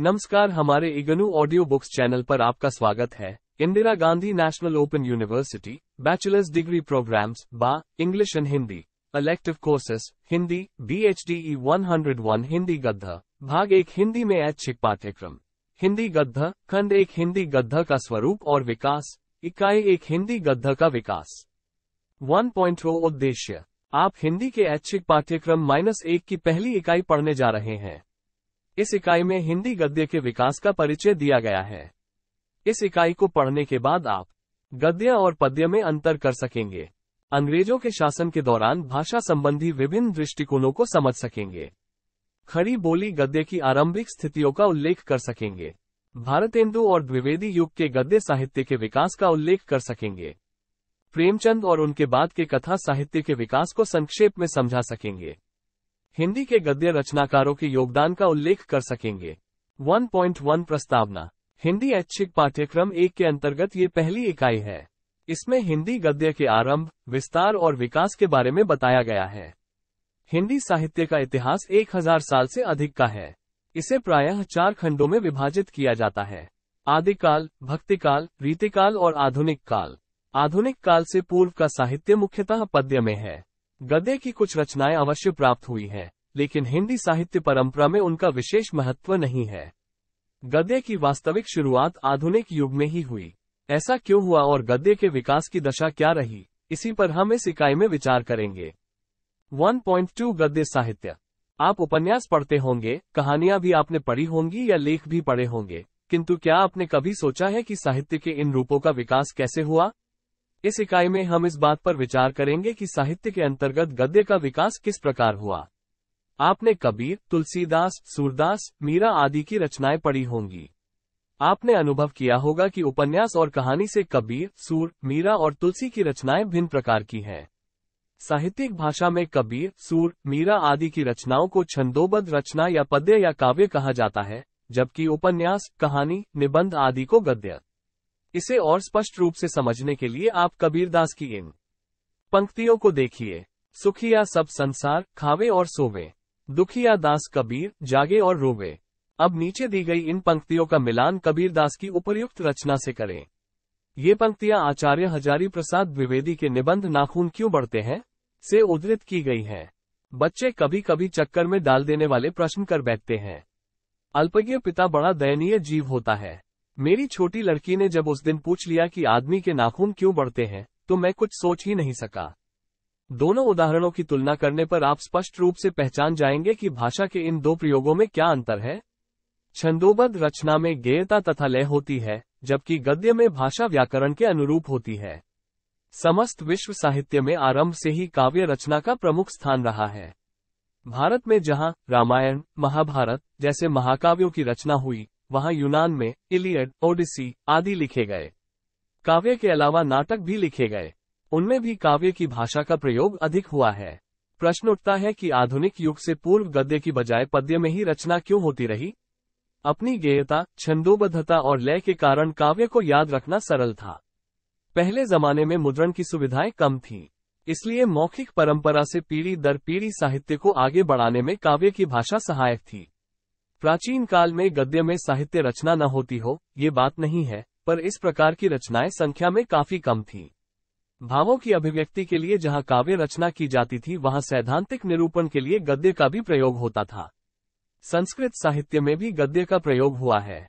नमस्कार हमारे IGNOU audio books channel पर आपका स्वागत है Indira Gandhi national open university bachelor's degree programmes बा English and Hindi elective courses Hindi B H D E one hundred one Hindi गद्ध भाग एक हिंदी में ऐच्छिक पाठ्यक्रम हिंदी गद्ध खंड एक हिंदी गद्ध का स्वरूप और विकास इकाई एक हिंदी गद्ध का विकास वन पॉइंट oh, उद्देश्य आप हिंदी के ऐच्छिक पाठ्यक्रम माइनस एक की पहली इकाई पढ़ने जा रहे हैं इस इकाई में हिंदी गद्य के विकास का परिचय दिया गया है इस इकाई को पढ़ने के बाद आप गद्य और पद्य में अंतर कर सकेंगे अंग्रेजों के शासन के दौरान भाषा संबंधी विभिन्न दृष्टिकोणों को समझ सकेंगे खड़ी बोली गद्य की आरंभिक स्थितियों का उल्लेख कर सकेंगे भारतेंदु और द्विवेदी युग के गद्य साहित्य के विकास का उल्लेख कर सकेंगे प्रेमचंद और उनके बाद के कथा साहित्य के विकास को संक्षेप में समझा सकेंगे हिंदी के गद्य रचनाकारों के योगदान का उल्लेख कर सकेंगे 1.1 प्रस्तावना हिंदी ऐच्छिक पाठ्यक्रम एक के अंतर्गत ये पहली इकाई है इसमें हिंदी गद्य के आरंभ विस्तार और विकास के बारे में बताया गया है हिंदी साहित्य का इतिहास 1000 साल से अधिक का है इसे प्रायः चार खंडों में विभाजित किया जाता है आदिकाल भक्तिकाल रीतिकाल और आधुनिक काल आधुनिक काल से पूर्व का साहित्य मुख्यतः पद्य में है गद्य की कुछ रचनाएं अवश्य प्राप्त हुई हैं, लेकिन हिंदी साहित्य परंपरा में उनका विशेष महत्व नहीं है गद्य की वास्तविक शुरुआत आधुनिक युग में ही हुई ऐसा क्यों हुआ और गद्य के विकास की दशा क्या रही इसी पर हम इस इकाई में विचार करेंगे 1.2 गद्य साहित्य आप उपन्यास पढ़ते होंगे कहानियां भी आपने पढ़ी होंगी या लेख भी पढ़े होंगे किंतु क्या आपने कभी सोचा है कि साहित्य के इन रूपों का विकास कैसे हुआ इस इकाई में हम इस बात पर विचार करेंगे कि साहित्य के अंतर्गत गद्य का विकास किस प्रकार हुआ आपने कबीर तुलसीदास सूरदास मीरा आदि की रचनाएं पढ़ी होंगी आपने अनुभव किया होगा कि उपन्यास और कहानी से कबीर सूर मीरा और तुलसी की रचनाएं भिन्न प्रकार की हैं साहित्यिक भाषा में कबीर सूर मीरा आदि की रचनाओं को छंदोबद्ध रचना या पद्य या काव्य कहा जाता है जबकि उपन्यास कहानी निबंध आदि को गद्य इसे और स्पष्ट रूप से समझने के लिए आप कबीरदास की इन पंक्तियों को देखिए सुखिया सब संसार खावे और सोवे दुखिया दास कबीर जागे और रोवे अब नीचे दी गई इन पंक्तियों का मिलान कबीरदास की उपरयुक्त रचना से करें ये पंक्तियां आचार्य हजारी प्रसाद द्विवेदी के निबंध नाखून क्यों बढ़ते हैं से उद्धृत की गई है बच्चे कभी कभी चक्कर में डाल देने वाले प्रश्न कर बैठते हैं अल्पज्ञ पिता बड़ा दयनीय जीव होता है मेरी छोटी लड़की ने जब उस दिन पूछ लिया कि आदमी के नाखून क्यों बढ़ते हैं तो मैं कुछ सोच ही नहीं सका दोनों उदाहरणों की तुलना करने पर आप स्पष्ट रूप से पहचान जाएंगे कि भाषा के इन दो प्रयोगों में क्या अंतर है छंदोबद्ध रचना में गेयता तथा लय होती है जबकि गद्य में भाषा व्याकरण के अनुरूप होती है समस्त विश्व साहित्य में आरंभ से ही काव्य रचना का प्रमुख स्थान रहा है भारत में जहां रामायण महाभारत जैसे महाकाव्यों की रचना हुई वहां यूनान में इलियड ओडिसी आदि लिखे गए काव्य के अलावा नाटक भी लिखे गए उनमें भी काव्य की भाषा का प्रयोग अधिक हुआ है प्रश्न उठता है कि आधुनिक युग से पूर्व गद्य की बजाय पद्य में ही रचना क्यों होती रही अपनी गेयता छंदोबद्धता और लय के कारण काव्य को याद रखना सरल था पहले जमाने में मुद्रण की सुविधाएं कम थीं, इसलिए मौखिक परंपरा से पीढ़ी दर पीढ़ी साहित्य को आगे बढ़ाने में काव्य की भाषा सहायक थी प्राचीन काल में गद्य में साहित्य रचना न होती हो ये बात नहीं है पर इस प्रकार की रचनाएं संख्या में काफी कम थी भावों की अभिव्यक्ति के लिए जहां काव्य रचना की जाती थी वहां सैद्धांतिक निरूपण के लिए गद्य का भी प्रयोग होता था संस्कृत साहित्य में भी गद्य का प्रयोग हुआ है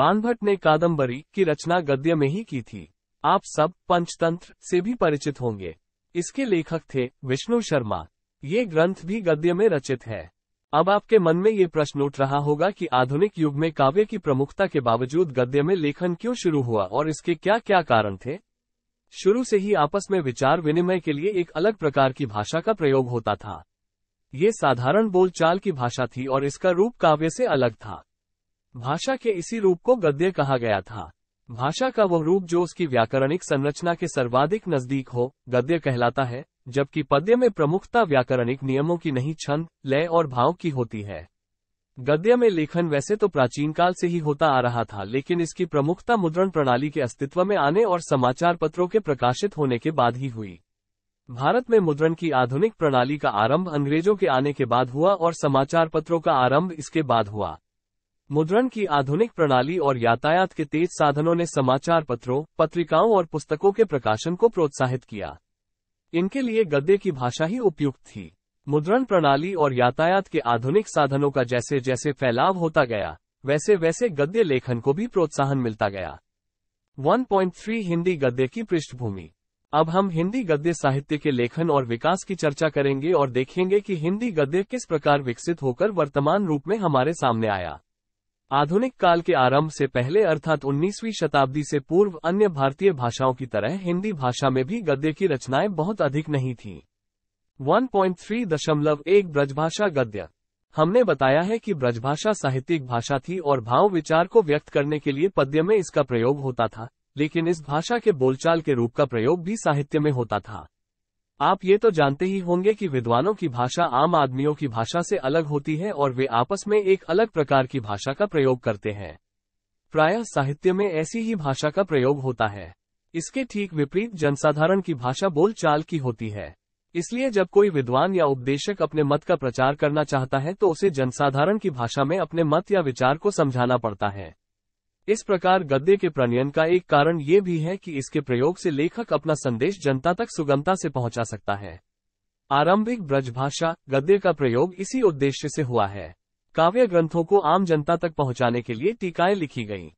बानभट्ट ने कादम्बरी की रचना गद्य में ही की थी आप सब पंचतंत्र से भी परिचित होंगे इसके लेखक थे विष्णु शर्मा ये ग्रंथ भी गद्य में रचित है अब आपके मन में ये प्रश्न उठ रहा होगा कि आधुनिक युग में काव्य की प्रमुखता के बावजूद गद्य में लेखन क्यों शुरू हुआ और इसके क्या क्या कारण थे शुरू से ही आपस में विचार विनिमय के लिए एक अलग प्रकार की भाषा का प्रयोग होता था ये साधारण बोलचाल की भाषा थी और इसका रूप काव्य से अलग था भाषा के इसी रूप को गद्य कहा गया था भाषा का वह रूप जो उसकी व्याकरणिक संरचना के सर्वाधिक नजदीक हो गद्य कहलाता है जबकि पद्य में प्रमुखता व्याकरणिक नियमों की नहीं छंद लय और भाव की होती है गद्य में लेखन वैसे तो प्राचीन काल से ही होता आ रहा था लेकिन इसकी प्रमुखता मुद्रण प्रणाली के अस्तित्व में आने और समाचार पत्रों के प्रकाशित होने के बाद ही हुई भारत में मुद्रण की आधुनिक प्रणाली का आरंभ अंग्रेजों के आने के बाद हुआ और समाचार पत्रों का आरंभ इसके बाद हुआ मुद्रण की आधुनिक प्रणाली और यातायात के तेज साधनों ने समाचार पत्रों पत्रिकाओं और पुस्तकों के प्रकाशन को प्रोत्साहित किया इनके लिए गद्य की भाषा ही उपयुक्त थी मुद्रण प्रणाली और यातायात के आधुनिक साधनों का जैसे जैसे फैलाव होता गया वैसे वैसे गद्य लेखन को भी प्रोत्साहन मिलता गया 1.3 हिंदी गद्य की पृष्ठभूमि अब हम हिंदी गद्य साहित्य के लेखन और विकास की चर्चा करेंगे और देखेंगे कि हिंदी गद्य किस प्रकार विकसित होकर वर्तमान रूप में हमारे सामने आया आधुनिक काल के आरंभ से पहले अर्थात 19वीं शताब्दी से पूर्व अन्य भारतीय भाषाओं की तरह हिंदी भाषा में भी गद्य की रचनाएं बहुत अधिक नहीं थी 1.3.1 ब्रजभाषा गद्य हमने बताया है कि ब्रजभाषा साहित्यिक भाषा थी और भाव विचार को व्यक्त करने के लिए पद्य में इसका प्रयोग होता था लेकिन इस भाषा के बोलचाल के रूप का प्रयोग भी साहित्य में होता था आप ये तो जानते ही होंगे कि विद्वानों की भाषा आम आदमियों की भाषा से अलग होती है और वे आपस में एक अलग प्रकार की भाषा का प्रयोग करते हैं प्रायः साहित्य में ऐसी ही भाषा का प्रयोग होता है इसके ठीक विपरीत जनसाधारण की भाषा बोलचाल की होती है इसलिए जब कोई विद्वान या उपदेशक अपने मत का प्रचार करना चाहता है तो उसे जनसाधारण की भाषा में अपने मत या विचार को समझाना पड़ता है इस प्रकार गद्य के प्रणयन का एक कारण ये भी है कि इसके प्रयोग से लेखक अपना संदेश जनता तक सुगमता से पहुंचा सकता है आरंभिक ब्रजभाषा गद्य का प्रयोग इसी उद्देश्य से हुआ है काव्य ग्रंथों को आम जनता तक पहुंचाने के लिए टीकाएं लिखी गईं।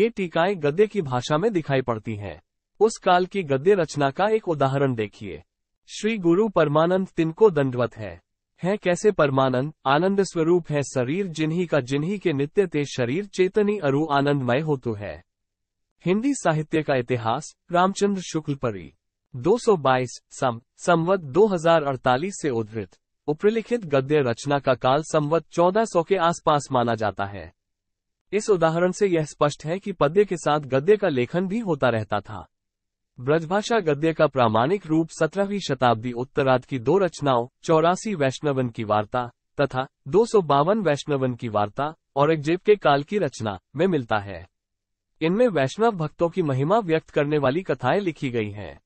ये टीकाएं गद्य की भाषा में दिखाई पड़ती हैं। उस काल की गद्य रचना का एक उदाहरण देखिए श्री गुरु परमानंद तिनको दंडवत है है कैसे परमानंद आनंद स्वरूप है शरीर जिन्ही का जिन्ही के नित्य ते शरीर चेतनी अरु आनंदमय होतु है हिंदी साहित्य का इतिहास रामचंद्र शुक्ल परी 222 सम संवत 2048 से उद्धृत उप्रलिखित गद्य रचना का काल संवत 1400 के आसपास माना जाता है इस उदाहरण से यह स्पष्ट है कि पद्य के साथ गद्य का लेखन भी होता रहता था ब्रजभाषा गद्य का प्रामाणिक रूप सत्रहवीं शताब्दी उत्तराध की दो रचनाओं चौरासी वैष्णवन की वार्ता तथा दो सौ बावन वैष्णवन की वार्ता और एकजेब के काल की रचना में मिलता है इनमें वैष्णव भक्तों की महिमा व्यक्त करने वाली कथाएं लिखी गई हैं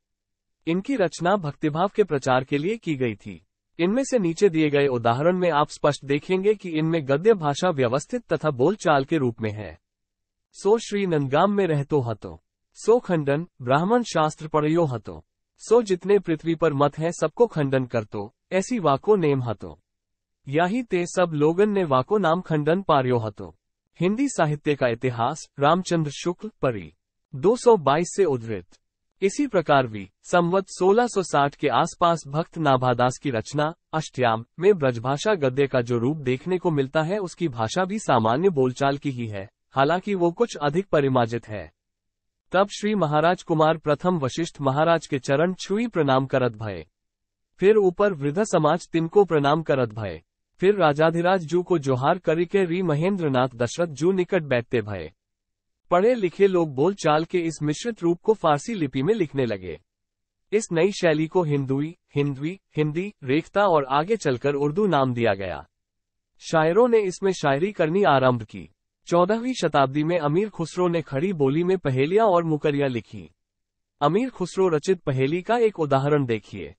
इनकी रचना भक्तिभाव के प्रचार के लिए की गई थी इनमें से नीचे दिए गए उदाहरण में आप स्पष्ट देखेंगे कि इनमें गद्य भाषा व्यवस्थित तथा बोलचाल के रूप में है सो श्री नंदगाम में रहतो हतो સો ખંડન બ્રાહ્મણ શાસ્ત્ર પડ્યો હતો સો જીતને પૃથ્વી પર મત હૈ સબકો ખંડન કરતો એસી વાકો નેમ હતો ते सब लोगन ने वाको नाम खंडन पारियो हतो हिंदी साहित्य का इतिहास रामचंद्र शुक्ल परी 222 से उद्धृत इसी प्रकार भी संवत 1660 के आसपास भक्त नाभादास की रचना अष्टयाम में ब्रजभाषा गद्य का जो रूप देखने को मिलता है उसकी भाषा भी सामान्य बोलचाल की ही है हालांकि वो कुछ अधिक परिमाजित है तब श्री महाराज कुमार प्रथम वशिष्ठ महाराज के चरण छुई प्रणाम करत भय फिर ऊपर वृद्ध समाज तिनको प्रणाम करत भय फिर राजाधिराज जू को जोहार करके री महेंद्र नाथ दशरथ जू निकट बैठते भय पढ़े लिखे लोग बोलचाल के इस मिश्रित रूप को फारसी लिपि में लिखने लगे इस नई शैली को हिंदुई हिंदवी हिंदी रेखता और आगे चलकर उर्दू नाम दिया गया शायरों ने इसमें शायरी करनी आरंभ की चौदहवीं शताब्दी में अमीर खुसरो ने खड़ी बोली में पहेलियां और मुकरियां लिखी अमीर खुसरो रचित पहेली का एक उदाहरण देखिए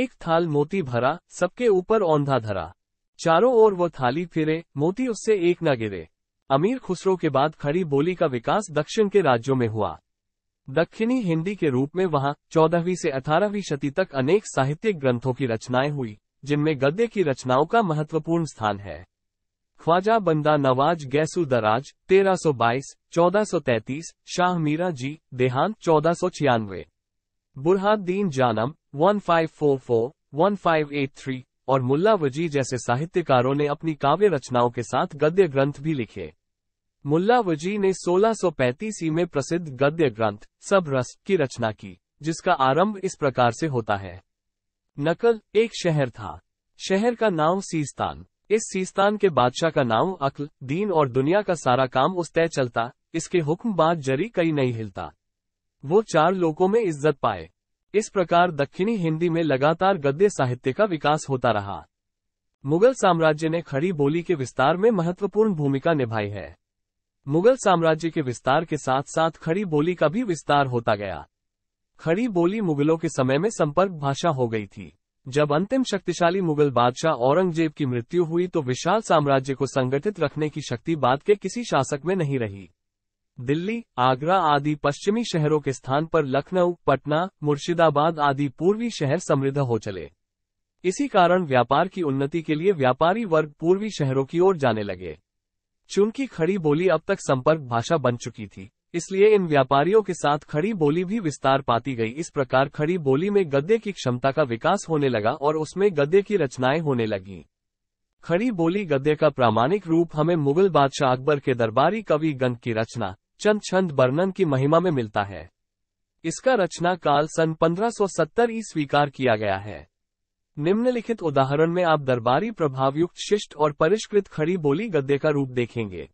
एक थाल मोती भरा सबके ऊपर औंधा धरा चारों ओर वो थाली फिरे मोती उससे एक न गिरे अमीर खुसरो के बाद खड़ी बोली का विकास दक्षिण के राज्यों में हुआ दक्षिणी हिंदी के रूप में वहां चौदहवीं से अठारहवीं शती तक अनेक साहित्यिक ग्रंथों की रचनाएं हुई जिनमें गद्य की रचनाओं का महत्वपूर्ण स्थान है ख्वाजा बंदा नवाज गैसू दराज तेरह सौ बाईस चौदह सौ तैतीस शाह मीरा जी देहांत चौदह सौ छियानवे बुरहाद्दीन जानम one one five five four four eight three और मुल्ला वजी जैसे साहित्यकारों ने अपनी काव्य रचनाओं के साथ गद्य ग्रंथ भी लिखे मुल्ला वजी ने 1635 ई में प्रसिद्ध गद्य ग्रंथ सब रस की रचना की जिसका आरंभ इस प्रकार से होता है नकल एक शहर था शहर का नाम सीस्तान इस सीस्तान के बादशाह का नाम अक्ल दीन और दुनिया का सारा काम उस तय चलता इसके हुक्म बाद जरी कई नहीं हिलता वो चार लोगों में इज्जत पाए इस प्रकार दक्षिणी हिंदी में लगातार गद्य साहित्य का विकास होता रहा मुगल साम्राज्य ने खड़ी बोली के विस्तार में महत्वपूर्ण भूमिका निभाई है मुगल साम्राज्य के विस्तार के साथ साथ खड़ी बोली का भी विस्तार होता गया खड़ी बोली मुगलों के समय में संपर्क भाषा हो गई थी जब अंतिम शक्तिशाली मुगल बादशाह औरंगजेब की मृत्यु हुई तो विशाल साम्राज्य को संगठित रखने की शक्ति बाद के किसी शासक में नहीं रही दिल्ली आगरा आदि पश्चिमी शहरों के स्थान पर लखनऊ पटना मुर्शिदाबाद आदि पूर्वी शहर समृद्ध हो चले इसी कारण व्यापार की उन्नति के लिए व्यापारी वर्ग पूर्वी शहरों की ओर जाने लगे चूंकि खड़ी बोली अब तक संपर्क भाषा बन चुकी थी इसलिए इन व्यापारियों के साथ खड़ी बोली भी विस्तार पाती गई इस प्रकार खड़ी बोली में गद्य की क्षमता का विकास होने लगा और उसमें गद्य की रचनाएं होने लगी खड़ी बोली गद्य का प्रामाणिक रूप हमें मुगल बादशाह अकबर के दरबारी कवि गंग की रचना चंद छंद वर्णन की महिमा में मिलता है इसका रचना काल सन 1570 ई स्वीकार किया गया है निम्नलिखित उदाहरण में आप दरबारी प्रभावयुक्त शिष्ट और परिष्कृत खड़ी बोली गद्य का रूप देखेंगे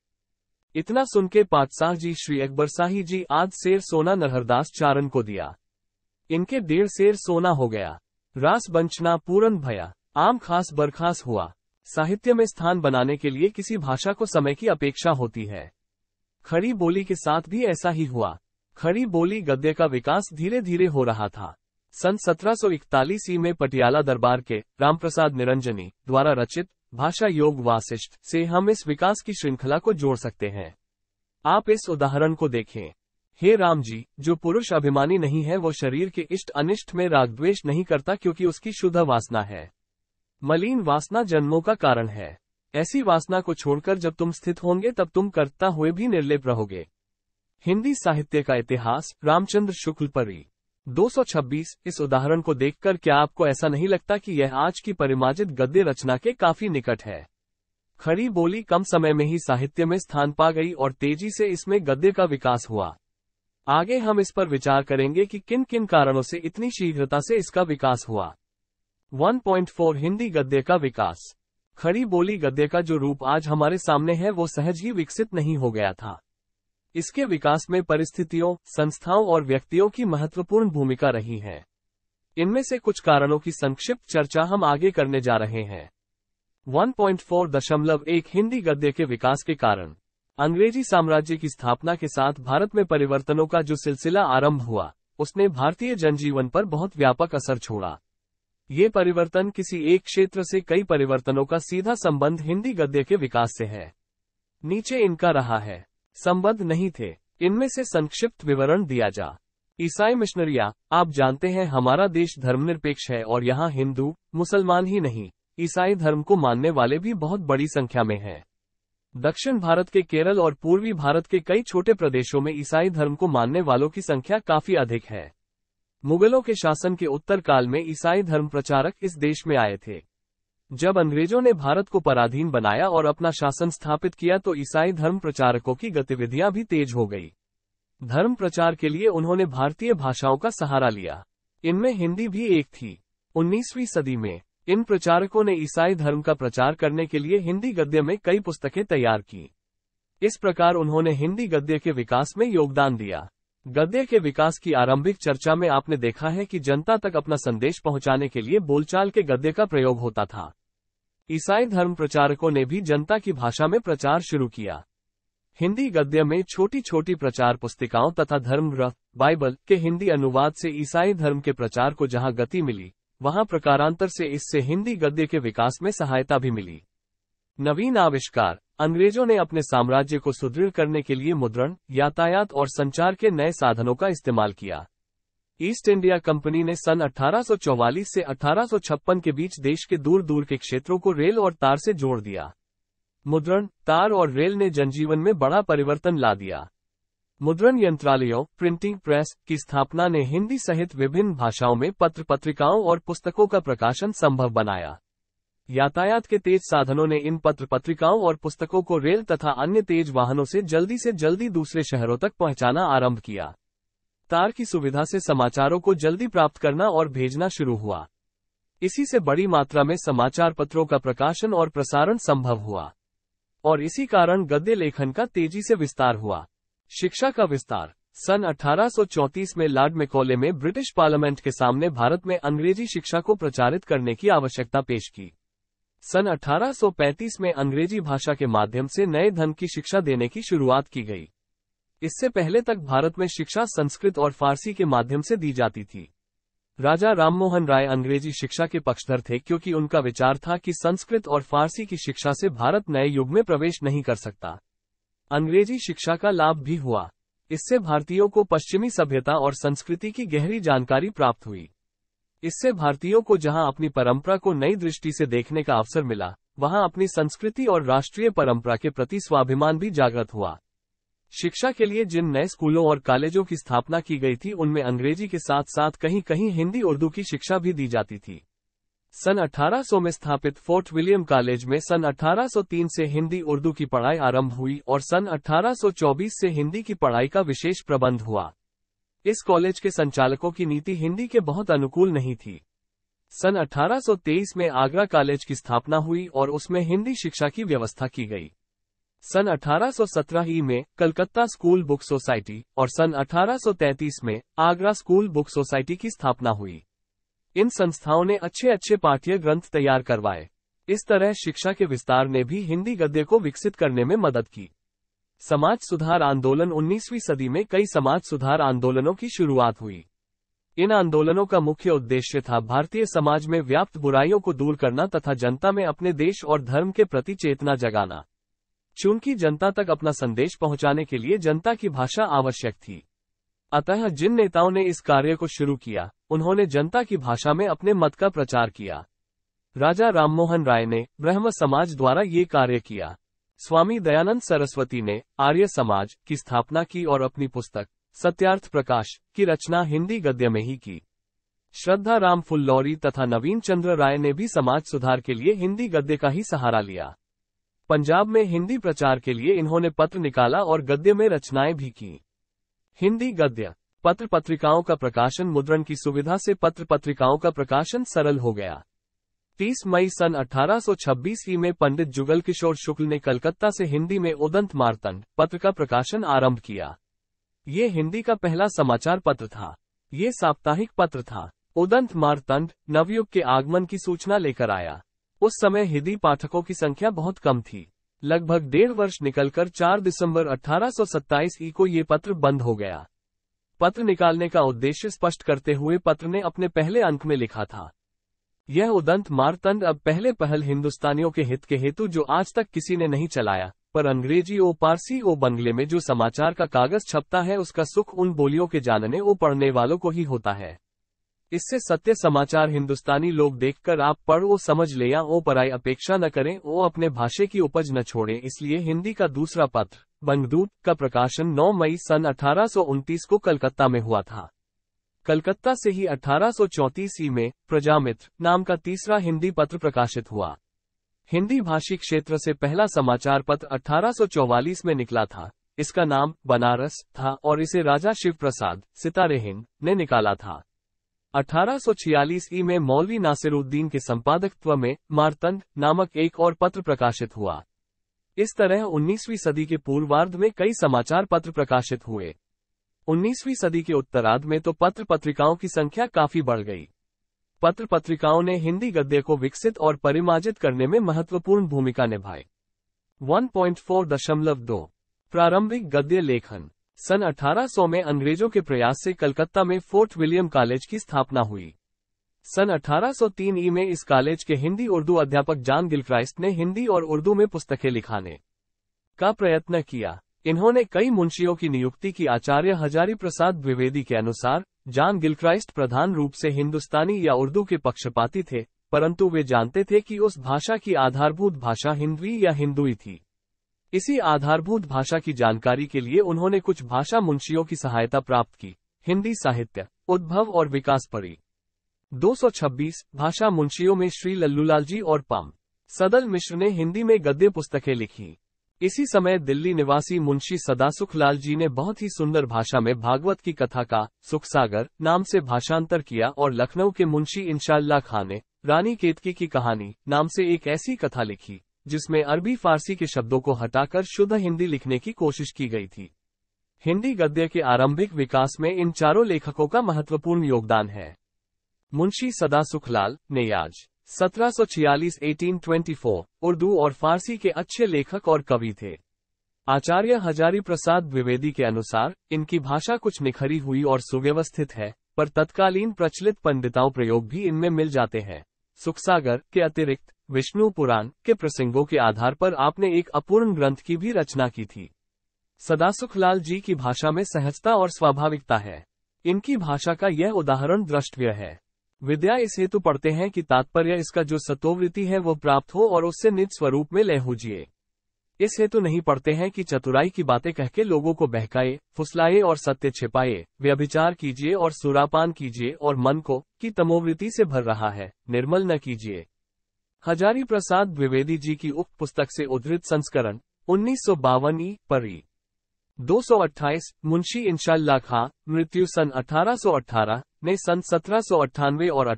इतना सुन के पातशाह जी श्री अकबर शाही जी आज शेर सोना नरहरदास चारण को दिया इनके डेढ़ शेर सोना हो गया रास बंचना पूरन भया आम खास बरखास हुआ साहित्य में स्थान बनाने के लिए किसी भाषा को समय की अपेक्षा होती है खड़ी बोली के साथ भी ऐसा ही हुआ खड़ी बोली गद्य का विकास धीरे धीरे हो रहा था सन 1741 में पटियाला दरबार के रामप्रसाद निरंजनी द्वारा रचित भाषा योग वासिष्ठ से हम इस विकास की श्रृंखला को जोड़ सकते हैं आप इस उदाहरण को देखें हे राम जी जो पुरुष अभिमानी नहीं है वो शरीर के इष्ट अनिष्ट में रागद्वेष नहीं करता क्योंकि उसकी शुद्ध वासना है मलिन वासना जन्मों का कारण है ऐसी वासना को छोड़कर जब तुम स्थित होंगे तब तुम करता हुए भी निर्लिप रहोगे हिंदी साहित्य का इतिहास रामचंद्र शुक्ल परी 226 इस उदाहरण को देखकर क्या आपको ऐसा नहीं लगता कि यह आज की परिमार्जित गद्य रचना के काफी निकट है खड़ी बोली कम समय में ही साहित्य में स्थान पा गई और तेजी से इसमें गद्य का विकास हुआ आगे हम इस पर विचार करेंगे कि किन किन कारणों से इतनी शीघ्रता से इसका विकास हुआ 1.4 हिंदी गद्य का विकास खड़ी बोली गद्य का जो रूप आज हमारे सामने है वो सहज ही विकसित नहीं हो गया था इसके विकास में परिस्थितियों संस्थाओं और व्यक्तियों की महत्वपूर्ण भूमिका रही है इनमें से कुछ कारणों की संक्षिप्त चर्चा हम आगे करने जा रहे हैं 1.4.1 हिंदी गद्य के विकास के कारण अंग्रेजी साम्राज्य की स्थापना के साथ भारत में परिवर्तनों का जो सिलसिला आरंभ हुआ उसने भारतीय जनजीवन पर बहुत व्यापक असर छोड़ा ये परिवर्तन किसी एक क्षेत्र से कई परिवर्तनों का सीधा संबंध हिंदी गद्य के विकास से है नीचे इनका रहा है संबद्ध नहीं थे इनमें से संक्षिप्त विवरण दिया जा ईसाई मिशनरिया आप जानते हैं हमारा देश धर्मनिरपेक्ष है और यहाँ हिंदू मुसलमान ही नहीं ईसाई धर्म को मानने वाले भी बहुत बड़ी संख्या में हैं। दक्षिण भारत के केरल और पूर्वी भारत के कई छोटे प्रदेशों में ईसाई धर्म को मानने वालों की संख्या काफी अधिक है मुगलों के शासन के उत्तर काल में ईसाई धर्म प्रचारक इस देश में आए थे जब अंग्रेजों ने भारत को पराधीन बनाया और अपना शासन स्थापित किया तो ईसाई धर्म प्रचारकों की गतिविधियां भी तेज हो गई धर्म प्रचार के लिए उन्होंने भारतीय भाषाओं का सहारा लिया इनमें हिंदी भी एक थी 19वीं सदी में इन प्रचारकों ने ईसाई धर्म का प्रचार करने के लिए हिंदी गद्य में कई पुस्तकें तैयार की इस प्रकार उन्होंने हिंदी गद्य के विकास में योगदान दिया गद्य के विकास की आरंभिक चर्चा में आपने देखा है कि जनता तक अपना संदेश पहुंचाने के लिए बोलचाल के गद्य का प्रयोग होता था ईसाई धर्म प्रचारकों ने भी जनता की भाषा में प्रचार शुरू किया हिंदी गद्य में छोटी छोटी प्रचार पुस्तिकाओं तथा धर्म बाइबल के हिंदी अनुवाद से ईसाई धर्म के प्रचार को जहां गति मिली वहां प्रकारांतर से इससे हिंदी गद्य के विकास में सहायता भी मिली नवीन आविष्कार अंग्रेजों ने अपने साम्राज्य को सुदृढ़ करने के लिए मुद्रण यातायात और संचार के नए साधनों का इस्तेमाल किया ईस्ट इंडिया कंपनी ने सन 1844 से 1856 के बीच देश के दूर दूर के क्षेत्रों को रेल और तार से जोड़ दिया मुद्रण तार और रेल ने जनजीवन में बड़ा परिवर्तन ला दिया मुद्रण यंत्रालयों प्रिंटिंग प्रेस की स्थापना ने हिंदी सहित विभिन्न भाषाओं में पत्र पत्रिकाओं और पुस्तकों का प्रकाशन संभव बनाया यातायात के तेज साधनों ने इन पत्र पत्रिकाओं और पुस्तकों को रेल तथा अन्य तेज वाहनों से जल्दी से जल्दी दूसरे शहरों तक पहुंचाना आरंभ किया तार की सुविधा से समाचारों को जल्दी प्राप्त करना और भेजना शुरू हुआ इसी से बड़ी मात्रा में समाचार पत्रों का प्रकाशन और प्रसारण संभव हुआ और इसी कारण गद्य लेखन का तेजी से विस्तार हुआ शिक्षा का विस्तार सन 1834 में लॉर्ड मेकोले में ब्रिटिश पार्लियामेंट के सामने भारत में अंग्रेजी शिक्षा को प्रचारित करने की आवश्यकता पेश की सन 1835 में अंग्रेजी भाषा के माध्यम से नए धन की शिक्षा देने की शुरुआत की गई इससे पहले तक भारत में शिक्षा संस्कृत और फारसी के माध्यम से दी जाती थी राजा राममोहन राय अंग्रेजी शिक्षा के पक्षधर थे क्योंकि उनका विचार था कि संस्कृत और फारसी की शिक्षा से भारत नए युग में प्रवेश नहीं कर सकता अंग्रेजी शिक्षा का लाभ भी हुआ इससे भारतीयों को पश्चिमी सभ्यता और संस्कृति की गहरी जानकारी प्राप्त हुई इससे भारतीयों को जहां अपनी परंपरा को नई दृष्टि से देखने का अवसर मिला वहां अपनी संस्कृति और राष्ट्रीय परंपरा के प्रति स्वाभिमान भी जागृत हुआ शिक्षा के लिए जिन नए स्कूलों और कॉलेजों की स्थापना की गई थी उनमें अंग्रेजी के साथ साथ कहीं कहीं हिंदी उर्दू की शिक्षा भी दी जाती थी सन 1800 में स्थापित फोर्ट विलियम कॉलेज में सन 1803 से हिंदी उर्दू की पढ़ाई आरंभ हुई और सन 1824 से हिंदी की पढ़ाई का विशेष प्रबंध हुआ इस कॉलेज के संचालकों की नीति हिंदी के बहुत अनुकूल नहीं थी सन 1823 में आगरा कॉलेज की स्थापना हुई और उसमें हिंदी शिक्षा की व्यवस्था की गई सन 1817 ही में कलकत्ता स्कूल बुक सोसाइटी और सन 1833 में आगरा स्कूल बुक सोसाइटी की स्थापना हुई इन संस्थाओं ने अच्छे अच्छे पाठ्य ग्रंथ तैयार करवाए इस तरह शिक्षा के विस्तार ने भी हिंदी गद्य को विकसित करने में मदद की समाज सुधार आंदोलन 19वीं सदी में कई समाज सुधार आंदोलनों की शुरुआत हुई इन आंदोलनों का मुख्य उद्देश्य था भारतीय समाज में व्याप्त बुराइयों को दूर करना तथा जनता में अपने देश और धर्म के प्रति चेतना जगाना चूंकि जनता तक अपना संदेश पहुंचाने के लिए जनता की भाषा आवश्यक थी अतः जिन नेताओं ने इस कार्य को शुरू किया उन्होंने जनता की भाषा में अपने मत का प्रचार किया राजा राममोहन राय ने ब्रह्म समाज द्वारा ये कार्य किया स्वामी दयानंद सरस्वती ने आर्य समाज की स्थापना की और अपनी पुस्तक सत्यार्थ प्रकाश की रचना हिंदी गद्य में ही की श्रद्धा राम फुल्लौरी तथा नवीन चंद्र राय ने भी समाज सुधार के लिए हिंदी गद्य का ही सहारा लिया पंजाब में हिंदी प्रचार के लिए इन्होंने पत्र निकाला और गद्य में रचनाएं भी की हिंदी गद्य पत्र पत्रिकाओं का प्रकाशन मुद्रण की सुविधा से पत्र पत्रिकाओं का प्रकाशन सरल हो गया 30 मई सन 1826 सौ में पंडित जुगल किशोर शुक्ल ने कलकत्ता से हिंदी में उदंत मारतंड पत्र का प्रकाशन आरंभ किया ये हिंदी का पहला समाचार पत्र था ये साप्ताहिक पत्र था उदंत मारतंड नवयुग के आगमन की सूचना लेकर आया उस समय हिदी पाठकों की संख्या बहुत कम थी लगभग डेढ़ वर्ष निकलकर 4 दिसंबर 1827 ई को ये पत्र बंद हो गया पत्र निकालने का उद्देश्य स्पष्ट करते हुए पत्र ने अपने पहले अंक में लिखा था यह उदंत मारतंड अब पहले पहल हिंदुस्तानियों के हित के हेतु जो आज तक किसी ने नहीं चलाया पर अंग्रेजी ओ पारसी ओ बंगले में जो समाचार का कागज छपता है उसका सुख उन बोलियों के जानने ओ पढ़ने वालों को ही होता है इससे सत्य समाचार हिंदुस्तानी लोग देखकर आप पढ़ वो समझ ले या ओ पराई अपेक्षा न करें ओ अपने भाषा की उपज न छोड़े इसलिए हिंदी का दूसरा पत्र बंगदूत का प्रकाशन 9 मई सन अठारह को कलकत्ता में हुआ था कलकत्ता से ही अठारह ई में प्रजामित्र नाम का तीसरा हिंदी पत्र प्रकाशित हुआ हिंदी भाषी क्षेत्र से पहला समाचार पत्र अठारह में निकला था इसका नाम बनारस था और इसे राजा शिव प्रसाद सितारे हिंद ने निकाला था 1846 ई में मौलवी नासिरुद्दीन के संपादकत्व में मारतंड नामक एक और पत्र प्रकाशित हुआ इस तरह 19वीं सदी के पूर्वार्ध में कई समाचार पत्र प्रकाशित हुए 19वीं सदी के उत्तरार्ध में तो पत्र पत्रिकाओं की संख्या काफी बढ़ गई पत्र पत्रिकाओं ने हिंदी गद्य को विकसित और परिमार्जित करने में महत्वपूर्ण भूमिका निभाई 1.4.2 प्रारंभिक गद्य लेखन सन 1800 में अंग्रेजों के प्रयास से कलकत्ता में फोर्ट विलियम कॉलेज की स्थापना हुई सन 1803 ई में इस कॉलेज के हिंदी उर्दू अध्यापक जान गिलक्राइस्ट ने हिंदी और उर्दू में पुस्तकें लिखाने का प्रयत्न किया इन्होंने कई मुंशियों की नियुक्ति की आचार्य हजारी प्रसाद द्विवेदी के अनुसार जॉन गिलक्राइस्ट प्रधान रूप से हिंदुस्तानी या उर्दू के पक्षपाती थे परंतु वे जानते थे कि उस भाषा की आधारभूत भाषा हिंदी या हिंदुई थी इसी आधारभूत भाषा की जानकारी के लिए उन्होंने कुछ भाषा मुंशियों की सहायता प्राप्त की हिंदी साहित्य उद्भव और विकास परी 226 भाषा मुंशियों में श्री लल्लूलाल जी और पम सदल मिश्र ने हिंदी में गद्य पुस्तकें लिखी इसी समय दिल्ली निवासी मुंशी सदासुख लाल जी ने बहुत ही सुंदर भाषा में भागवत की कथा का सुखसागर नाम से भाषांतर किया और लखनऊ के मुंशी इंशाला खान ने रानी केतकी की कहानी नाम से एक ऐसी कथा लिखी जिसमें अरबी फारसी के शब्दों को हटाकर शुद्ध हिंदी लिखने की कोशिश की गई थी हिंदी गद्य के आरंभिक विकास में इन चारों लेखकों का महत्वपूर्ण योगदान है मुंशी सदा सुखलाल नेयाज 1746-1824 उर्दू और फारसी के अच्छे लेखक और कवि थे आचार्य हजारी प्रसाद द्विवेदी के अनुसार इनकी भाषा कुछ निखरी हुई और सुव्यवस्थित है पर तत्कालीन प्रचलित पंडिताओं प्रयोग भी इनमें मिल जाते हैं सुखसागर के अतिरिक्त विष्णु पुराण के प्रसंगों के आधार पर आपने एक अपूर्ण ग्रंथ की भी रचना की थी सदा सुखलाल जी की भाषा में सहजता और स्वाभाविकता है इनकी भाषा का यह उदाहरण दृष्टव्य है विद्या इस हेतु पढ़ते हैं कि तात्पर्य इसका जो सतोवृत्ति है वो प्राप्त हो और उससे निज स्वरूप में लय हो जिए इस हेतु नहीं पढ़ते हैं कि चतुराई की बातें कहके लोगों को बहकाए फुसलाए और सत्य छिपाए व्यभिचार कीजिए और सुरापान कीजिए और मन को की तमोवृत्ति से भर रहा है निर्मल न कीजिए हजारी प्रसाद द्विवेदी जी की उप पुस्तक से उद्धृत संस्करण उन्नीस सौ बावन ई परी दो सौ अट्ठाईस मुंशी इंशाला खां मृत्यु सन अठारह ने सन सत्रह और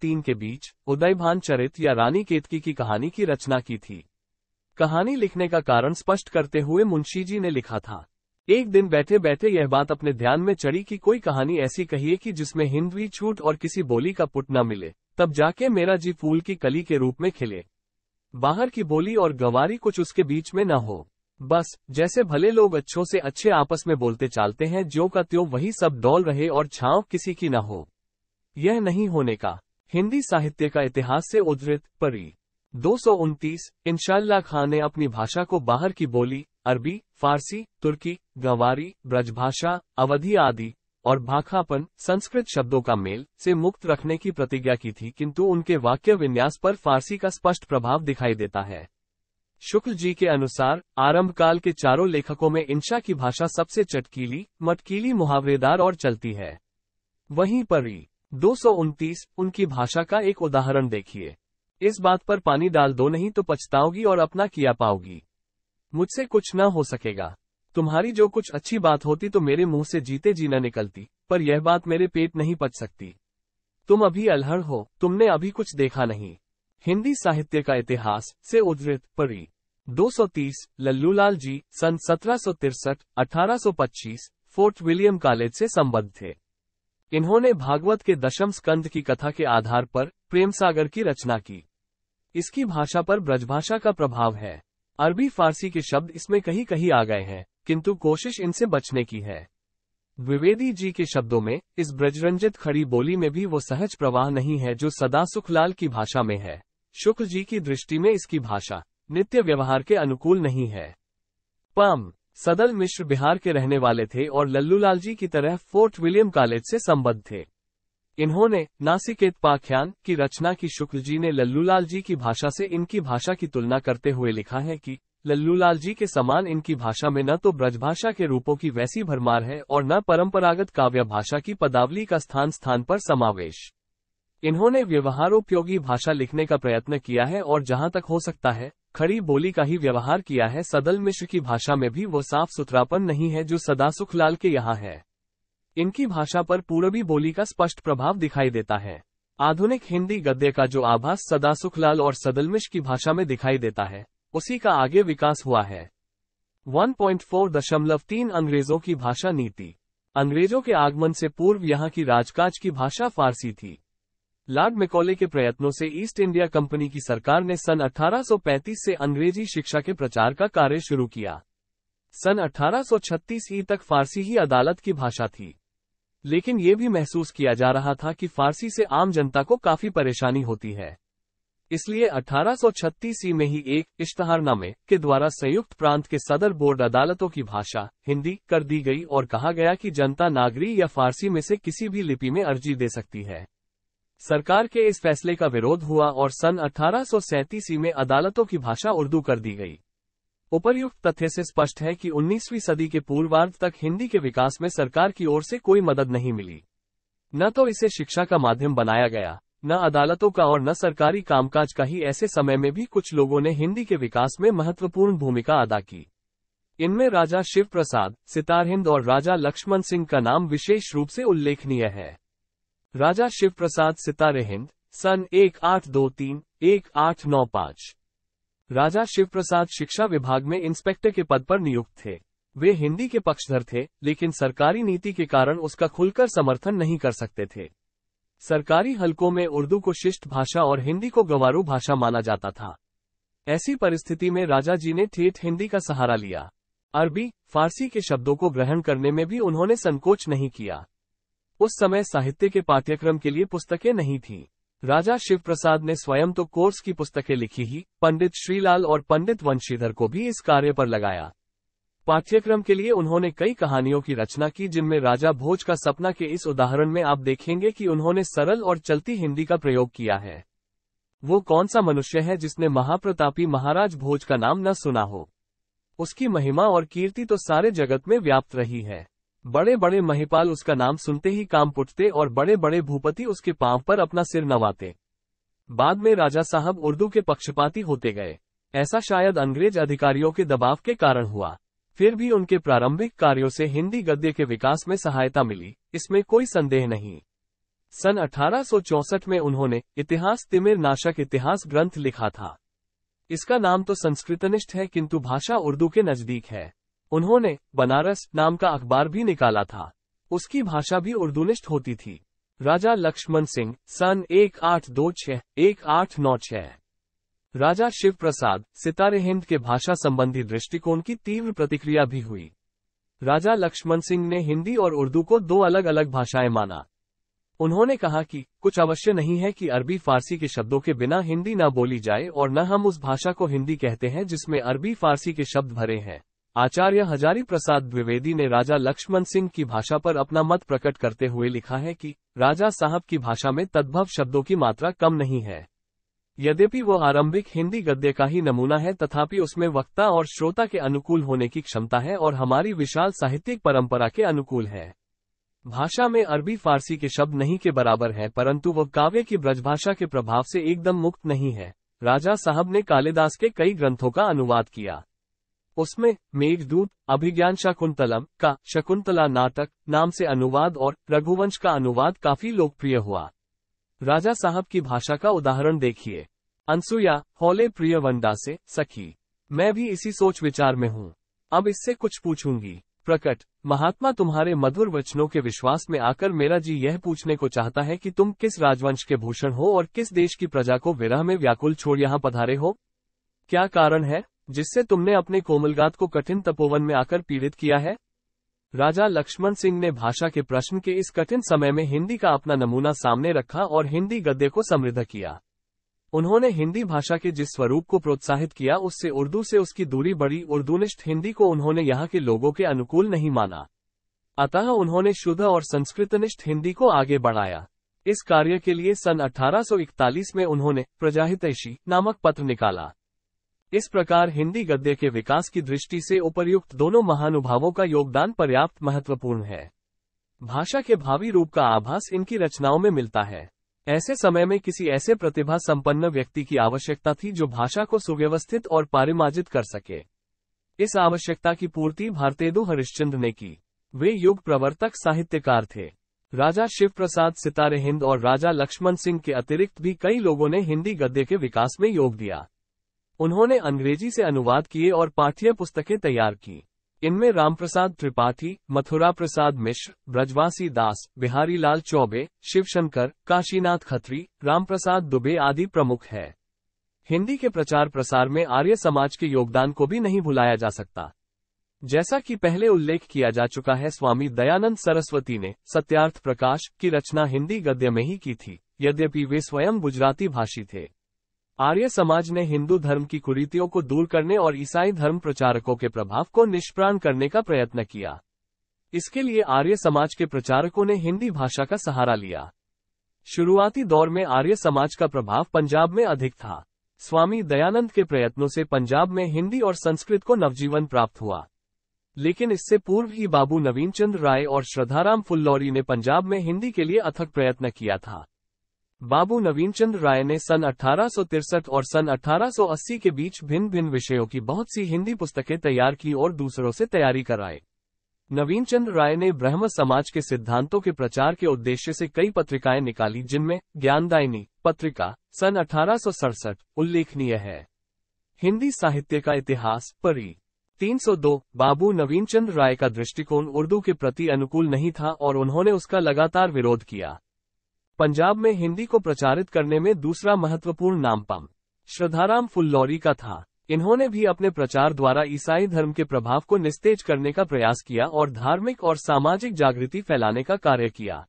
तीन के बीच उदयभान चरित या रानी केतकी की कहानी की रचना की थी कहानी लिखने का कारण स्पष्ट करते हुए मुंशी जी ने लिखा था एक दिन बैठे बैठे यह बात अपने ध्यान में चढ़ी कि कोई कहानी ऐसी कहिए कि जिसमें हिंदवी छूट और किसी बोली का पुट न मिले तब जाके मेरा जी फूल की कली के रूप में खिले बाहर की बोली और गवारी कुछ उसके बीच में न हो बस जैसे भले लोग अच्छों से अच्छे आपस में बोलते चालते हैं जो का त्यो वही सब डोल रहे और छाव किसी की न हो यह नहीं होने का हिंदी साहित्य का इतिहास से उद्धृत परी दो सौ उनतीस इंशाला खान ने अपनी भाषा को बाहर की बोली अरबी फारसी तुर्की गंवारी ब्रजभाषा अवधि आदि और भाखापन संस्कृत शब्दों का मेल से मुक्त रखने की प्रतिज्ञा की थी किंतु उनके वाक्य विन्यास पर फारसी का स्पष्ट प्रभाव दिखाई देता है शुक्ल जी के अनुसार आरंभ काल के चारों लेखकों में इंशा की भाषा सबसे चटकीली मटकीली मुहावरेदार और चलती है वहीं पर ही दो उनकी भाषा का एक उदाहरण देखिए इस बात पर पानी डाल दो नहीं तो पछताओगी और अपना किया पाओगी मुझसे कुछ न हो सकेगा तुम्हारी जो कुछ अच्छी बात होती तो मेरे मुंह से जीते जी निकलती पर यह बात मेरे पेट नहीं पच सकती तुम अभी अलहड़ हो तुमने अभी कुछ देखा नहीं हिंदी साहित्य का इतिहास से उद्धृत परी 230 लल्लूलाल जी सन सत्रह 1825 फोर्ट विलियम कॉलेज से संबद्ध थे इन्होंने भागवत के दशम स्कंद की कथा के आधार पर प्रेम सागर की रचना की इसकी भाषा पर ब्रजभाषा का प्रभाव है अरबी फारसी के शब्द इसमें कहीं कहीं आ गए हैं किंतु कोशिश इनसे बचने की है द्विवेदी जी के शब्दों में इस ब्रजरंजित खड़ी बोली में भी वो सहज प्रवाह नहीं है जो सदा सुखलाल की भाषा में है शुक्ल जी की दृष्टि में इसकी भाषा नित्य व्यवहार के अनुकूल नहीं है पम सदल मिश्र बिहार के रहने वाले थे और लल्लूलाल जी की तरह फोर्ट विलियम कॉलेज से संबद्ध थे इन्होंने नासिकेत पाख्यान की रचना की शुक्ल जी ने लल्लूलाल जी की भाषा से इनकी भाषा की तुलना करते हुए लिखा है कि लल्लूलाल जी के समान इनकी भाषा में न तो ब्रजभाषा के रूपों की वैसी भरमार है और न परंपरागत काव्य भाषा की पदावली का स्थान स्थान पर समावेश इन्होंने व्यवहारोपयोगी भाषा लिखने का प्रयत्न किया है और जहां तक हो सकता है खड़ी बोली का ही व्यवहार किया है सदल मिश्र की भाषा में भी वो साफ सुथरापन नहीं है जो सदा सुखलाल के यहाँ है इनकी भाषा पर पूर्वी बोली का स्पष्ट प्रभाव दिखाई देता है आधुनिक हिंदी गद्य का जो आभास सदासुखलाल और सदलमिश की भाषा में दिखाई देता है उसी का आगे विकास हुआ है 1.4.3 अंग्रेजों की भाषा नीति अंग्रेजों के आगमन से पूर्व यहाँ की राजकाज की भाषा फारसी थी लॉर्ड मेकोले के प्रयत्नों से ईस्ट इंडिया कंपनी की सरकार ने सन 1835 से अंग्रेजी शिक्षा के प्रचार का कार्य शुरू किया सन 1836 ई तक फारसी ही अदालत की भाषा थी लेकिन ये भी महसूस किया जा रहा था कि फारसी से आम जनता को काफी परेशानी होती है इसलिए 1836 सी में ही एक इश्तहारनामे के द्वारा संयुक्त प्रांत के सदर बोर्ड अदालतों की भाषा हिंदी कर दी गई और कहा गया कि जनता नागरी या फारसी में से किसी भी लिपि में अर्जी दे सकती है सरकार के इस फैसले का विरोध हुआ और सन अठारह ईस्वी में अदालतों की भाषा उर्दू कर दी गई उपर्युक्त तथ्य से स्पष्ट है कि 19वीं सदी के पूर्वार्ध तक हिंदी के विकास में सरकार की ओर से कोई मदद नहीं मिली न तो इसे शिक्षा का माध्यम बनाया गया न अदालतों का और न सरकारी कामकाज का ही ऐसे समय में भी कुछ लोगों ने हिंदी के विकास में महत्वपूर्ण भूमिका अदा की इनमें राजा शिव प्रसाद सितार हिंद और राजा लक्ष्मण सिंह का नाम विशेष रूप से उल्लेखनीय है राजा शिव प्रसाद सितारे हिंद सन एक आठ दो तीन एक आठ नौ पाँच राजा शिव प्रसाद शिक्षा विभाग में इंस्पेक्टर के पद पर नियुक्त थे वे हिंदी के पक्षधर थे लेकिन सरकारी नीति के कारण उसका खुलकर समर्थन नहीं कर सकते थे सरकारी हलकों में उर्दू को शिष्ट भाषा और हिंदी को गवारू भाषा माना जाता था ऐसी परिस्थिति में राजा जी ने ठेठ हिंदी का सहारा लिया अरबी फारसी के शब्दों को ग्रहण करने में भी उन्होंने संकोच नहीं किया उस समय साहित्य के पाठ्यक्रम के लिए पुस्तकें नहीं थीं। राजा शिव प्रसाद ने स्वयं तो कोर्स की पुस्तकें लिखी ही पंडित श्रीलाल और पंडित वंशीधर को भी इस कार्य पर लगाया पाठ्यक्रम के लिए उन्होंने कई कहानियों की रचना की जिनमें राजा भोज का सपना के इस उदाहरण में आप देखेंगे कि उन्होंने सरल और चलती हिंदी का प्रयोग किया है वो कौन सा मनुष्य है जिसने महाप्रतापी महाराज भोज का नाम न सुना हो उसकी महिमा और कीर्ति तो सारे जगत में व्याप्त रही है बड़े बड़े महिपाल उसका नाम सुनते ही काम पुटते और बड़े बड़े भूपति उसके पांव पर अपना सिर नवाते बाद में राजा साहब उर्दू के पक्षपाती होते गए ऐसा शायद अंग्रेज अधिकारियों के दबाव के कारण हुआ फिर भी उनके प्रारंभिक कार्यों से हिंदी गद्य के विकास में सहायता मिली इसमें कोई संदेह नहीं सन 1864 में उन्होंने इतिहास तिमिर नाशक इतिहास ग्रंथ लिखा था इसका नाम तो संस्कृतनिष्ठ है किंतु भाषा उर्दू के नजदीक है उन्होंने बनारस नाम का अखबार भी निकाला था उसकी भाषा भी उर्दूनिष्ठ होती थी राजा लक्ष्मण सिंह सन एक आठ दो छह एक आठ नौ छह राजा शिव प्रसाद सितारे हिंद के भाषा संबंधी दृष्टिकोण की तीव्र प्रतिक्रिया भी हुई राजा लक्ष्मण सिंह ने हिंदी और उर्दू को दो अलग अलग भाषाएं माना उन्होंने कहा कि कुछ अवश्य नहीं है कि अरबी फारसी के शब्दों के बिना हिंदी न बोली जाए और न हम उस भाषा को हिंदी कहते हैं जिसमें अरबी फारसी के शब्द भरे हैं आचार्य हजारी प्रसाद द्विवेदी ने राजा लक्ष्मण सिंह की भाषा पर अपना मत प्रकट करते हुए लिखा है कि राजा साहब की भाषा में तद्भव शब्दों की मात्रा कम नहीं है यद्यपि वो आरंभिक हिंदी गद्य का ही नमूना है तथापि उसमें वक्ता और श्रोता के अनुकूल होने की क्षमता है और हमारी विशाल साहित्यिक परंपरा के अनुकूल है भाषा में अरबी फारसी के शब्द नहीं के बराबर है परंतु वह काव्य की ब्रजभाषा के प्रभाव से एकदम मुक्त नहीं है राजा साहब ने कालिदास के कई ग्रंथों का अनुवाद किया उसमें मेघदूत अभिज्ञान शकुंतलम का शकुंतला नाटक नाम से अनुवाद और रघुवंश का अनुवाद काफी लोकप्रिय हुआ राजा साहब की भाषा का उदाहरण देखिए अनसुया हौले प्रिय वंडा से सखी मैं भी इसी सोच विचार में हूँ अब इससे कुछ पूछूंगी प्रकट महात्मा तुम्हारे मधुर वचनों के विश्वास में आकर मेरा जी यह पूछने को चाहता है कि तुम किस राजवंश के भूषण हो और किस देश की प्रजा को विरह में व्याकुल छोड़ यहाँ पधारे हो क्या कारण है जिससे तुमने अपने कोमलगात को कठिन तपोवन में आकर पीड़ित किया है राजा लक्ष्मण सिंह ने भाषा के प्रश्न के इस कठिन समय में हिंदी का अपना नमूना सामने रखा और हिंदी गद्य को समृद्ध किया उन्होंने हिंदी भाषा के जिस स्वरूप को प्रोत्साहित किया उससे उर्दू से उसकी दूरी बढ़ी उर्दूनिष्ठ हिंदी को उन्होंने यहाँ के लोगों के अनुकूल नहीं माना अतः उन्होंने शुद्ध और संस्कृतनिष्ठ हिंदी को आगे बढ़ाया इस कार्य के लिए सन 1841 में उन्होंने प्रजाहितैषी नामक पत्र निकाला इस प्रकार हिंदी गद्य के विकास की दृष्टि से उपर्युक्त दोनों महानुभावों का योगदान पर्याप्त महत्वपूर्ण है भाषा के भावी रूप का आभास इनकी रचनाओं में मिलता है ऐसे समय में किसी ऐसे प्रतिभा संपन्न व्यक्ति की आवश्यकता थी जो भाषा को सुव्यवस्थित और पारिमाजित कर सके इस आवश्यकता की पूर्ति भारतेंदु हरिश्चंद्र ने की वे युग प्रवर्तक साहित्यकार थे राजा शिव प्रसाद सितारे हिंद और राजा लक्ष्मण सिंह के अतिरिक्त भी कई लोगों ने हिंदी गद्य के विकास में योग दिया उन्होंने अंग्रेजी से अनुवाद किए और पाठ्य पुस्तकें तैयार की इनमें रामप्रसाद त्रिपाठी मथुरा प्रसाद मिश्र ब्रजवासी दास बिहारी लाल चौबे शिवशंकर काशीनाथ खत्री रामप्रसाद दुबे आदि प्रमुख है हिंदी के प्रचार प्रसार में आर्य समाज के योगदान को भी नहीं भुलाया जा सकता जैसा कि पहले उल्लेख किया जा चुका है स्वामी दयानंद सरस्वती ने सत्यार्थ प्रकाश की रचना हिंदी गद्य में ही की थी यद्यपि वे स्वयं गुजराती भाषी थे आर्य समाज ने हिंदू धर्म की कुरीतियों को दूर करने और ईसाई धर्म प्रचारकों के प्रभाव को निष्प्राण करने का प्रयत्न किया इसके लिए आर्य समाज के प्रचारकों ने हिंदी भाषा का सहारा लिया शुरुआती दौर में आर्य समाज का प्रभाव पंजाब में अधिक था स्वामी दयानंद के प्रयत्नों से पंजाब में हिंदी और संस्कृत को नवजीवन प्राप्त हुआ लेकिन इससे पूर्व ही बाबू नवीन चंद्र राय और श्रद्धाराम फुल्लौरी ने पंजाब में हिंदी के लिए अथक प्रयत्न किया था बाबू नवीन चंद्र राय ने सन अठारह और सन 1880 के बीच भिन्न भिन्न विषयों की बहुत सी हिंदी पुस्तकें तैयार की और दूसरों से तैयारी कराए नवीन चंद राय ने ब्रह्म समाज के सिद्धांतों के प्रचार के उद्देश्य से कई पत्रिकाएं निकाली जिनमें ज्ञानदायिनी पत्रिका सन अठारह उल्लेखनीय है हिंदी साहित्य का इतिहास परी 302 बाबू नवीन चंद राय का दृष्टिकोण उर्दू के प्रति अनुकूल नहीं था और उन्होंने उसका लगातार विरोध किया पंजाब में हिंदी को प्रचारित करने में दूसरा महत्वपूर्ण नाम पम श्रद्धाराम फुल्लौरी का था इन्होंने भी अपने प्रचार द्वारा ईसाई धर्म के प्रभाव को निस्तेज करने का प्रयास किया और धार्मिक और सामाजिक जागृति फैलाने का कार्य किया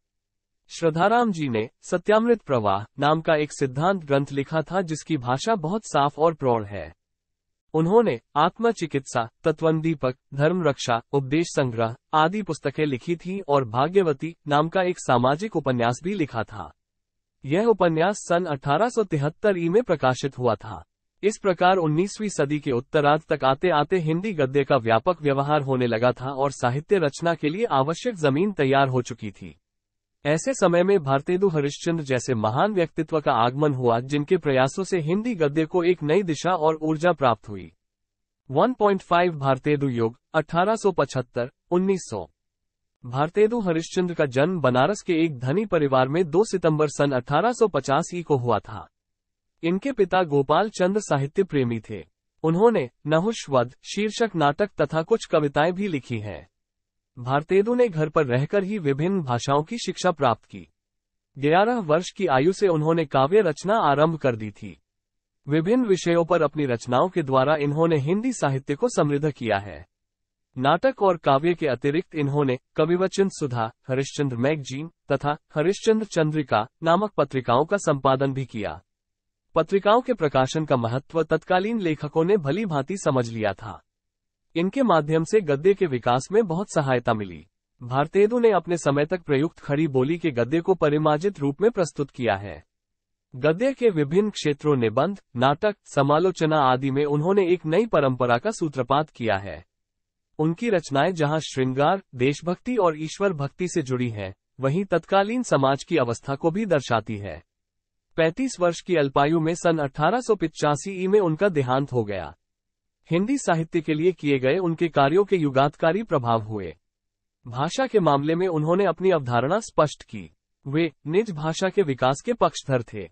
श्रद्धाराम जी ने सत्यामृत प्रवाह नाम का एक सिद्धांत ग्रंथ लिखा था जिसकी भाषा बहुत साफ और प्रौढ़ है उन्होंने आत्मचिकित्सा चिकित्सा दीपक धर्म रक्षा उपदेश संग्रह आदि पुस्तकें लिखी थी और भाग्यवती नाम का एक सामाजिक उपन्यास भी लिखा था यह उपन्यास सन 1873 ई में प्रकाशित हुआ था इस प्रकार 19वीं सदी के उत्तरार्ध तक आते आते हिंदी गद्य का व्यापक व्यवहार होने लगा था और साहित्य रचना के लिए आवश्यक जमीन तैयार हो चुकी थी ऐसे समय में भारतेंदु हरिश्चंद्र जैसे महान व्यक्तित्व का आगमन हुआ जिनके प्रयासों से हिंदी गद्य को एक नई दिशा और ऊर्जा प्राप्त हुई 1.5 भारतेंदु युग 1875 1900 भारतेंदु हरिश्चंद्र का जन्म बनारस के एक धनी परिवार में 2 सितंबर सन 1850 को हुआ था इनके पिता गोपाल चंद्र साहित्य प्रेमी थे उन्होंने नहुष शीर्षक नाटक तथा कुछ कविताएं भी लिखी हैं भारतेदु ने घर पर रहकर ही विभिन्न भाषाओं की शिक्षा प्राप्त की ग्यारह वर्ष की आयु से उन्होंने काव्य रचना आरंभ कर दी थी विभिन्न विषयों पर अपनी रचनाओं के द्वारा इन्होंने हिंदी साहित्य को समृद्ध किया है नाटक और काव्य के अतिरिक्त इन्होंने कविवचन सुधा हरिश्चंद्र मैगजीन तथा हरिश्चंद्र चंद्रिका नामक पत्रिकाओं का संपादन भी किया पत्रिकाओं के प्रकाशन का महत्व तत्कालीन लेखकों ने भली भांति समझ लिया था इनके माध्यम से गद्दे के विकास में बहुत सहायता मिली भारतेदु ने अपने समय तक प्रयुक्त खड़ी बोली के गद्य को परिमार्जित रूप में प्रस्तुत किया है गद्य के विभिन्न क्षेत्रों निबंध नाटक समालोचना आदि में उन्होंने एक नई परंपरा का सूत्रपात किया है उनकी रचनाएं जहां श्रृंगार देशभक्ति और ईश्वर भक्ति से जुड़ी हैं वहीं तत्कालीन समाज की अवस्था को भी दर्शाती है 35 वर्ष की अल्पायु में सन अठारह में उनका देहांत हो गया हिंदी साहित्य के लिए किए गए उनके कार्यों के युगातकारी प्रभाव हुए भाषा के मामले में उन्होंने अपनी अवधारणा स्पष्ट की वे निज भाषा के विकास के पक्षधर थे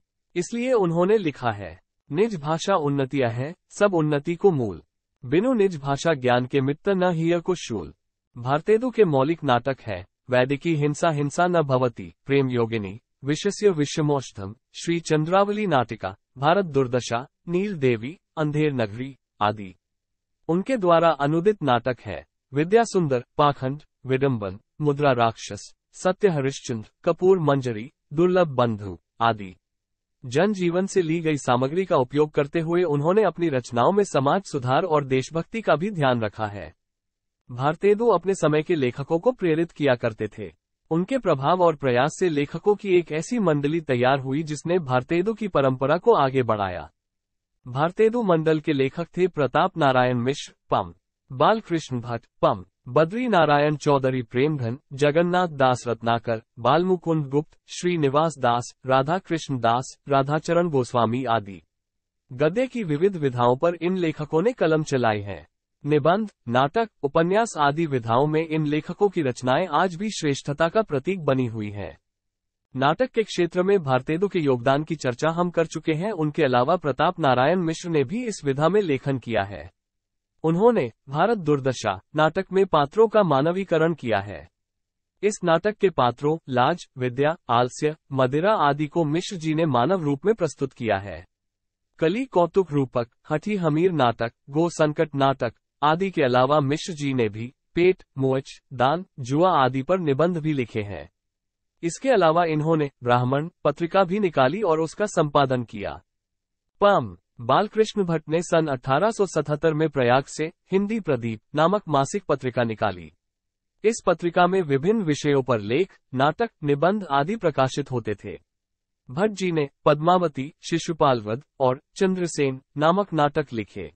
इसलिए उन्होंने लिखा है निज भाषा उन्नतियां हैं सब उन्नति को मूल बिनु निज भाषा ज्ञान के मित्र न ही को शूल भारतेदु के मौलिक नाटक है वैदिकी हिंसा हिंसा न भवती प्रेम योगिनी विशस्य विश्वमोषधम श्री चंद्रावली नाटिका भारत दुर्दशा नील देवी अंधेर नगरी आदि उनके द्वारा अनुदित नाटक है विद्या सुंदर पाखंड विडम्बन मुद्रा राक्षस सत्य हरिश्चंद्र कपूर मंजरी दुर्लभ बंधु आदि जनजीवन से ली गई सामग्री का उपयोग करते हुए उन्होंने अपनी रचनाओं में समाज सुधार और देशभक्ति का भी ध्यान रखा है भारतेदु अपने समय के लेखकों को प्रेरित किया करते थे उनके प्रभाव और प्रयास से लेखकों की एक ऐसी मंडली तैयार हुई जिसने भारतेदु की परंपरा को आगे बढ़ाया भारतेदु मंडल के लेखक थे प्रताप नारायण मिश्र पम बालकृष्ण भट्ट पम बद्री नारायण चौधरी प्रेमधन जगन्नाथ दास रत्नाकर बालमुकुंद गुप्त श्रीनिवास दास राधा कृष्ण दास राधाचरण गोस्वामी आदि गद्य की विविध विधाओं पर इन लेखकों ने कलम चलाई है निबंध नाटक उपन्यास आदि विधाओं में इन लेखकों की रचनाएं आज भी श्रेष्ठता का प्रतीक बनी हुई है नाटक के क्षेत्र में भारतेदु के योगदान की चर्चा हम कर चुके हैं उनके अलावा प्रताप नारायण मिश्र ने भी इस विधा में लेखन किया है उन्होंने भारत दुर्दशा नाटक में पात्रों का मानवीकरण किया है इस नाटक के पात्रों लाज विद्या आलस्य मदिरा आदि को मिश्र जी ने मानव रूप में प्रस्तुत किया है कली कौतुक रूपक हठी हमीर नाटक गो संकट नाटक आदि के अलावा मिश्र जी ने भी पेट मोच दान जुआ आदि पर निबंध भी लिखे हैं इसके अलावा इन्होंने ब्राह्मण पत्रिका भी निकाली और उसका संपादन किया पम बालकृष्ण भट्ट ने सन 1877 में प्रयाग से हिंदी प्रदीप नामक मासिक पत्रिका निकाली इस पत्रिका में विभिन्न विषयों पर लेख नाटक निबंध आदि प्रकाशित होते थे भट्ट जी ने पद्मावती शिशुपाल वध और चंद्रसेन नामक नाटक लिखे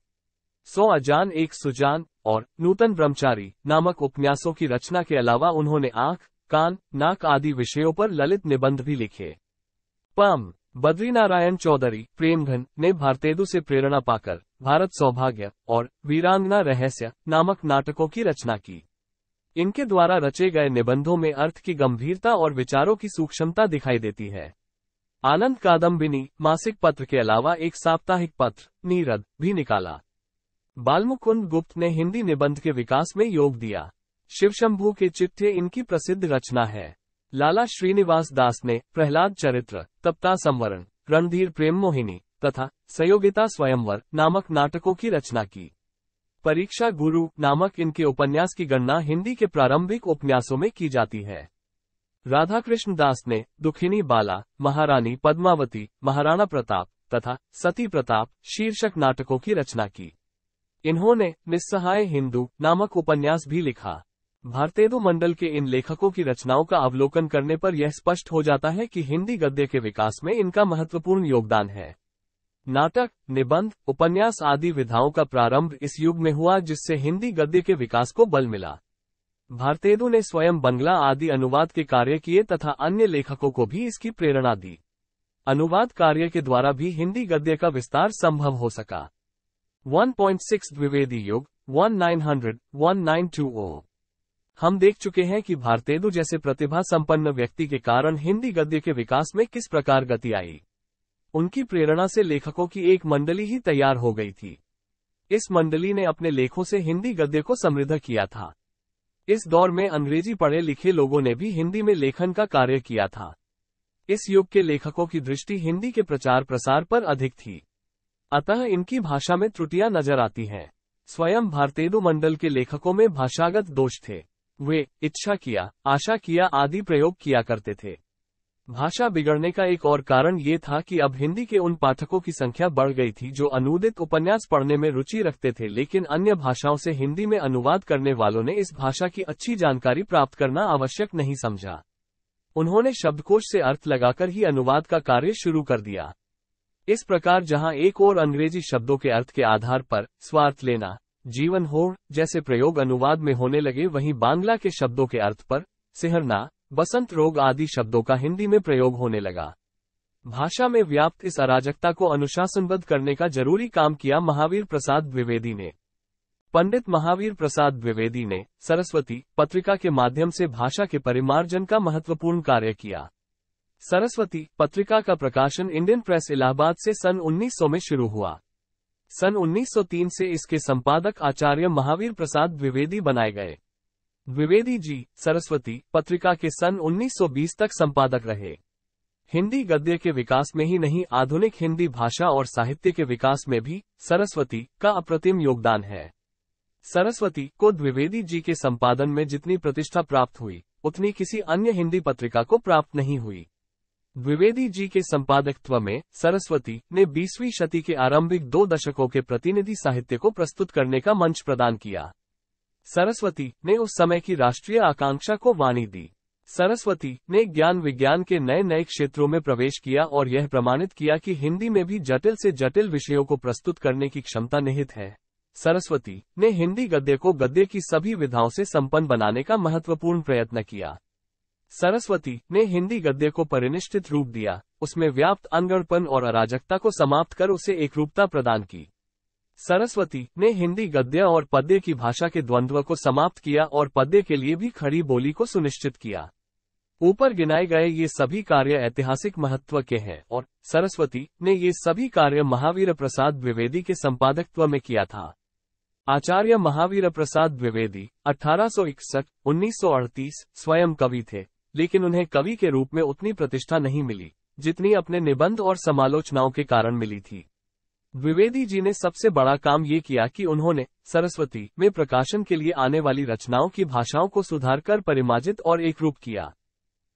सौ अजान एक सुजान और नूतन ब्रह्मचारी नामक उपन्यासों की रचना के अलावा उन्होंने आंख कान नाक आदि विषयों पर ललित निबंध भी लिखे पम बद्रीनारायण चौधरी प्रेमघन ने भारतेदु से प्रेरणा पाकर भारत सौभाग्य और वीरांगना रहस्य नामक नाटकों की रचना की इनके द्वारा रचे गए निबंधों में अर्थ की गंभीरता और विचारों की सूक्ष्मता दिखाई देती है आनंद कादम्बिनी मासिक पत्र के अलावा एक साप्ताहिक पत्र नीरद भी निकाला बालमुकुंद गुप्त ने हिंदी निबंध के विकास में योग दिया शिवशंभू के चित्य इनकी प्रसिद्ध रचना है लाला श्रीनिवास दास ने प्रहलाद चरित्र तप्ता संवरण रणधीर प्रेम मोहिनी तथा संयोगिता स्वयंवर नामक नाटकों की रचना की परीक्षा गुरु नामक इनके उपन्यास की गणना हिंदी के प्रारंभिक उपन्यासों में की जाती है राधाकृष्ण दास ने दुखिनी बाला महारानी पद्मावती महाराणा प्रताप तथा सती प्रताप शीर्षक नाटकों की रचना की इन्होंने निस्सहाय हिंदू नामक उपन्यास भी लिखा भारतेंदु मंडल के इन लेखकों की रचनाओं का अवलोकन करने पर यह स्पष्ट हो जाता है कि हिंदी गद्य के विकास में इनका महत्वपूर्ण योगदान है नाटक निबंध उपन्यास आदि विधाओं का प्रारंभ इस युग में हुआ जिससे हिंदी गद्य के विकास को बल मिला भारतेंदु ने स्वयं बंगला आदि अनुवाद के कार्य किए तथा अन्य लेखकों को भी इसकी प्रेरणा दी अनुवाद कार्य के द्वारा भी हिंदी गद्य का विस्तार संभव हो सका 1.6 द्विवेदी युग 1900 1920 हम देख चुके हैं कि भारतेंदु जैसे प्रतिभा संपन्न व्यक्ति के कारण हिंदी गद्य के विकास में किस प्रकार गति आई उनकी प्रेरणा से लेखकों की एक मंडली ही तैयार हो गई थी इस मंडली ने अपने लेखों से हिंदी गद्य को समृद्ध किया था इस दौर में अंग्रेजी पढ़े लिखे लोगों ने भी हिंदी में लेखन का कार्य किया था इस युग के लेखकों की दृष्टि हिंदी के प्रचार प्रसार पर अधिक थी अतः इनकी भाषा में त्रुटियां नजर आती हैं स्वयं भारतेंदु मंडल के लेखकों में भाषागत दोष थे वे इच्छा किया आशा किया आदि प्रयोग किया करते थे भाषा बिगड़ने का एक और कारण ये था कि अब हिंदी के उन पाठकों की संख्या बढ़ गई थी जो अनुदित उपन्यास पढ़ने में रुचि रखते थे लेकिन अन्य भाषाओं से हिंदी में अनुवाद करने वालों ने इस भाषा की अच्छी जानकारी प्राप्त करना आवश्यक नहीं समझा उन्होंने शब्दकोश से अर्थ लगाकर ही अनुवाद का कार्य शुरू कर दिया इस प्रकार जहां एक और अंग्रेजी शब्दों के अर्थ के आधार पर स्वार्थ लेना जीवन हो जैसे प्रयोग अनुवाद में होने लगे वहीं बांग्ला के शब्दों के अर्थ पर सिहरना बसंत रोग आदि शब्दों का हिंदी में प्रयोग होने लगा भाषा में व्याप्त इस अराजकता को अनुशासनबद्ध करने का जरूरी काम किया महावीर प्रसाद द्विवेदी ने पंडित महावीर प्रसाद द्विवेदी ने सरस्वती पत्रिका के माध्यम से भाषा के परिमार्जन का महत्वपूर्ण कार्य किया सरस्वती पत्रिका का प्रकाशन इंडियन प्रेस इलाहाबाद से सन 1900 में शुरू हुआ सन 1903 से इसके संपादक आचार्य महावीर प्रसाद द्विवेदी बनाए गए द्विवेदी जी सरस्वती पत्रिका के सन 1920 तक संपादक रहे हिंदी गद्य के विकास में ही नहीं आधुनिक हिंदी भाषा और साहित्य के विकास में भी सरस्वती का अप्रतिम योगदान है सरस्वती को द्विवेदी जी के संपादन में जितनी प्रतिष्ठा प्राप्त हुई उतनी किसी अन्य हिंदी पत्रिका को प्राप्त नहीं हुई द्विवेदी जी के संपादकत्व में सरस्वती ने 20वीं शती के आरंभिक दो दशकों के प्रतिनिधि साहित्य को प्रस्तुत करने का मंच प्रदान किया सरस्वती ने उस समय की राष्ट्रीय आकांक्षा को वाणी दी सरस्वती ने ज्ञान विज्ञान के नए नए क्षेत्रों में प्रवेश किया और यह प्रमाणित किया कि हिंदी में भी जटिल से जटिल विषयों को प्रस्तुत करने की क्षमता निहित है सरस्वती ने हिंदी गद्य को गद्य की सभी विधाओं से संपन्न बनाने का महत्वपूर्ण प्रयत्न किया सरस्वती ने हिंदी गद्य को परिनिष्ठित रूप दिया उसमें व्याप्त अनगणपन और अराजकता को समाप्त कर उसे एक रूपता प्रदान की सरस्वती ने हिंदी गद्य और पद्य की भाषा के द्वंद्व को समाप्त किया और पद्य के लिए भी खड़ी बोली को सुनिश्चित किया ऊपर गिनाए गए ये सभी कार्य ऐतिहासिक महत्व के हैं और सरस्वती ने ये सभी कार्य महावीर प्रसाद द्विवेदी के संपादकत्व में किया था आचार्य महावीर प्रसाद द्विवेदी अठारह सौ स्वयं कवि थे लेकिन उन्हें कवि के रूप में उतनी प्रतिष्ठा नहीं मिली जितनी अपने निबंध और समालोचनाओं के कारण मिली थी द्विवेदी जी ने सबसे बड़ा काम ये किया कि उन्होंने सरस्वती में प्रकाशन के लिए आने वाली रचनाओं की भाषाओं को सुधार कर परिमाजित और एक रूप किया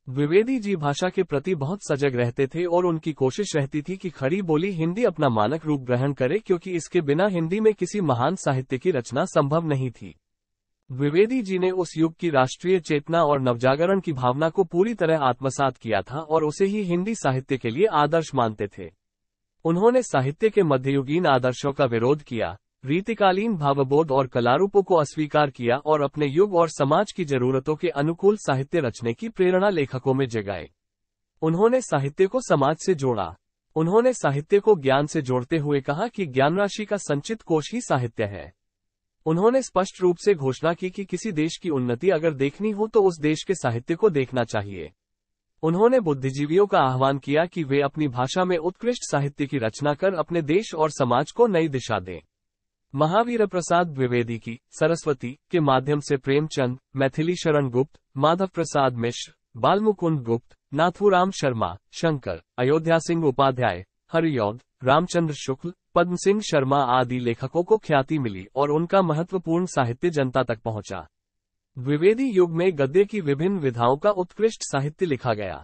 द्विवेदी जी भाषा के प्रति बहुत सजग रहते थे और उनकी कोशिश रहती थी कि खड़ी बोली हिंदी अपना मानक रूप ग्रहण करे क्योंकि इसके बिना हिंदी में किसी महान साहित्य की रचना संभव नहीं थी द्विवेदी जी ने उस युग की राष्ट्रीय चेतना और नवजागरण की भावना को पूरी तरह आत्मसात किया था और उसे ही हिंदी साहित्य के लिए आदर्श मानते थे उन्होंने साहित्य के मध्ययुगीन आदर्शों का विरोध किया रीतिकालीन भावबोध और कलारूपों को अस्वीकार किया और अपने युग और समाज की जरूरतों के अनुकूल साहित्य रचने की प्रेरणा लेखकों में जगाए उन्होंने साहित्य को समाज से जोड़ा उन्होंने साहित्य को ज्ञान से जोड़ते हुए कहा कि ज्ञान राशि का संचित कोष ही साहित्य है उन्होंने स्पष्ट रूप से घोषणा की कि किसी देश की उन्नति अगर देखनी हो तो उस देश के साहित्य को देखना चाहिए उन्होंने बुद्धिजीवियों का आह्वान किया कि वे अपनी भाषा में उत्कृष्ट साहित्य की रचना कर अपने देश और समाज को नई दिशा दें महावीर प्रसाद द्विवेदी की सरस्वती के माध्यम से प्रेमचंद मैथिली शरण गुप्त माधव प्रसाद मिश्र बालमुकुंद गुप्त नाथुराम शर्मा शंकर अयोध्या सिंह उपाध्याय हरियौद रामचंद्र शुक्ल पद्म सिंह शर्मा आदि लेखकों को ख्याति मिली और उनका महत्वपूर्ण साहित्य जनता तक पहुंचा द्विवेदी युग में गद्य की विभिन्न विधाओं का उत्कृष्ट साहित्य लिखा गया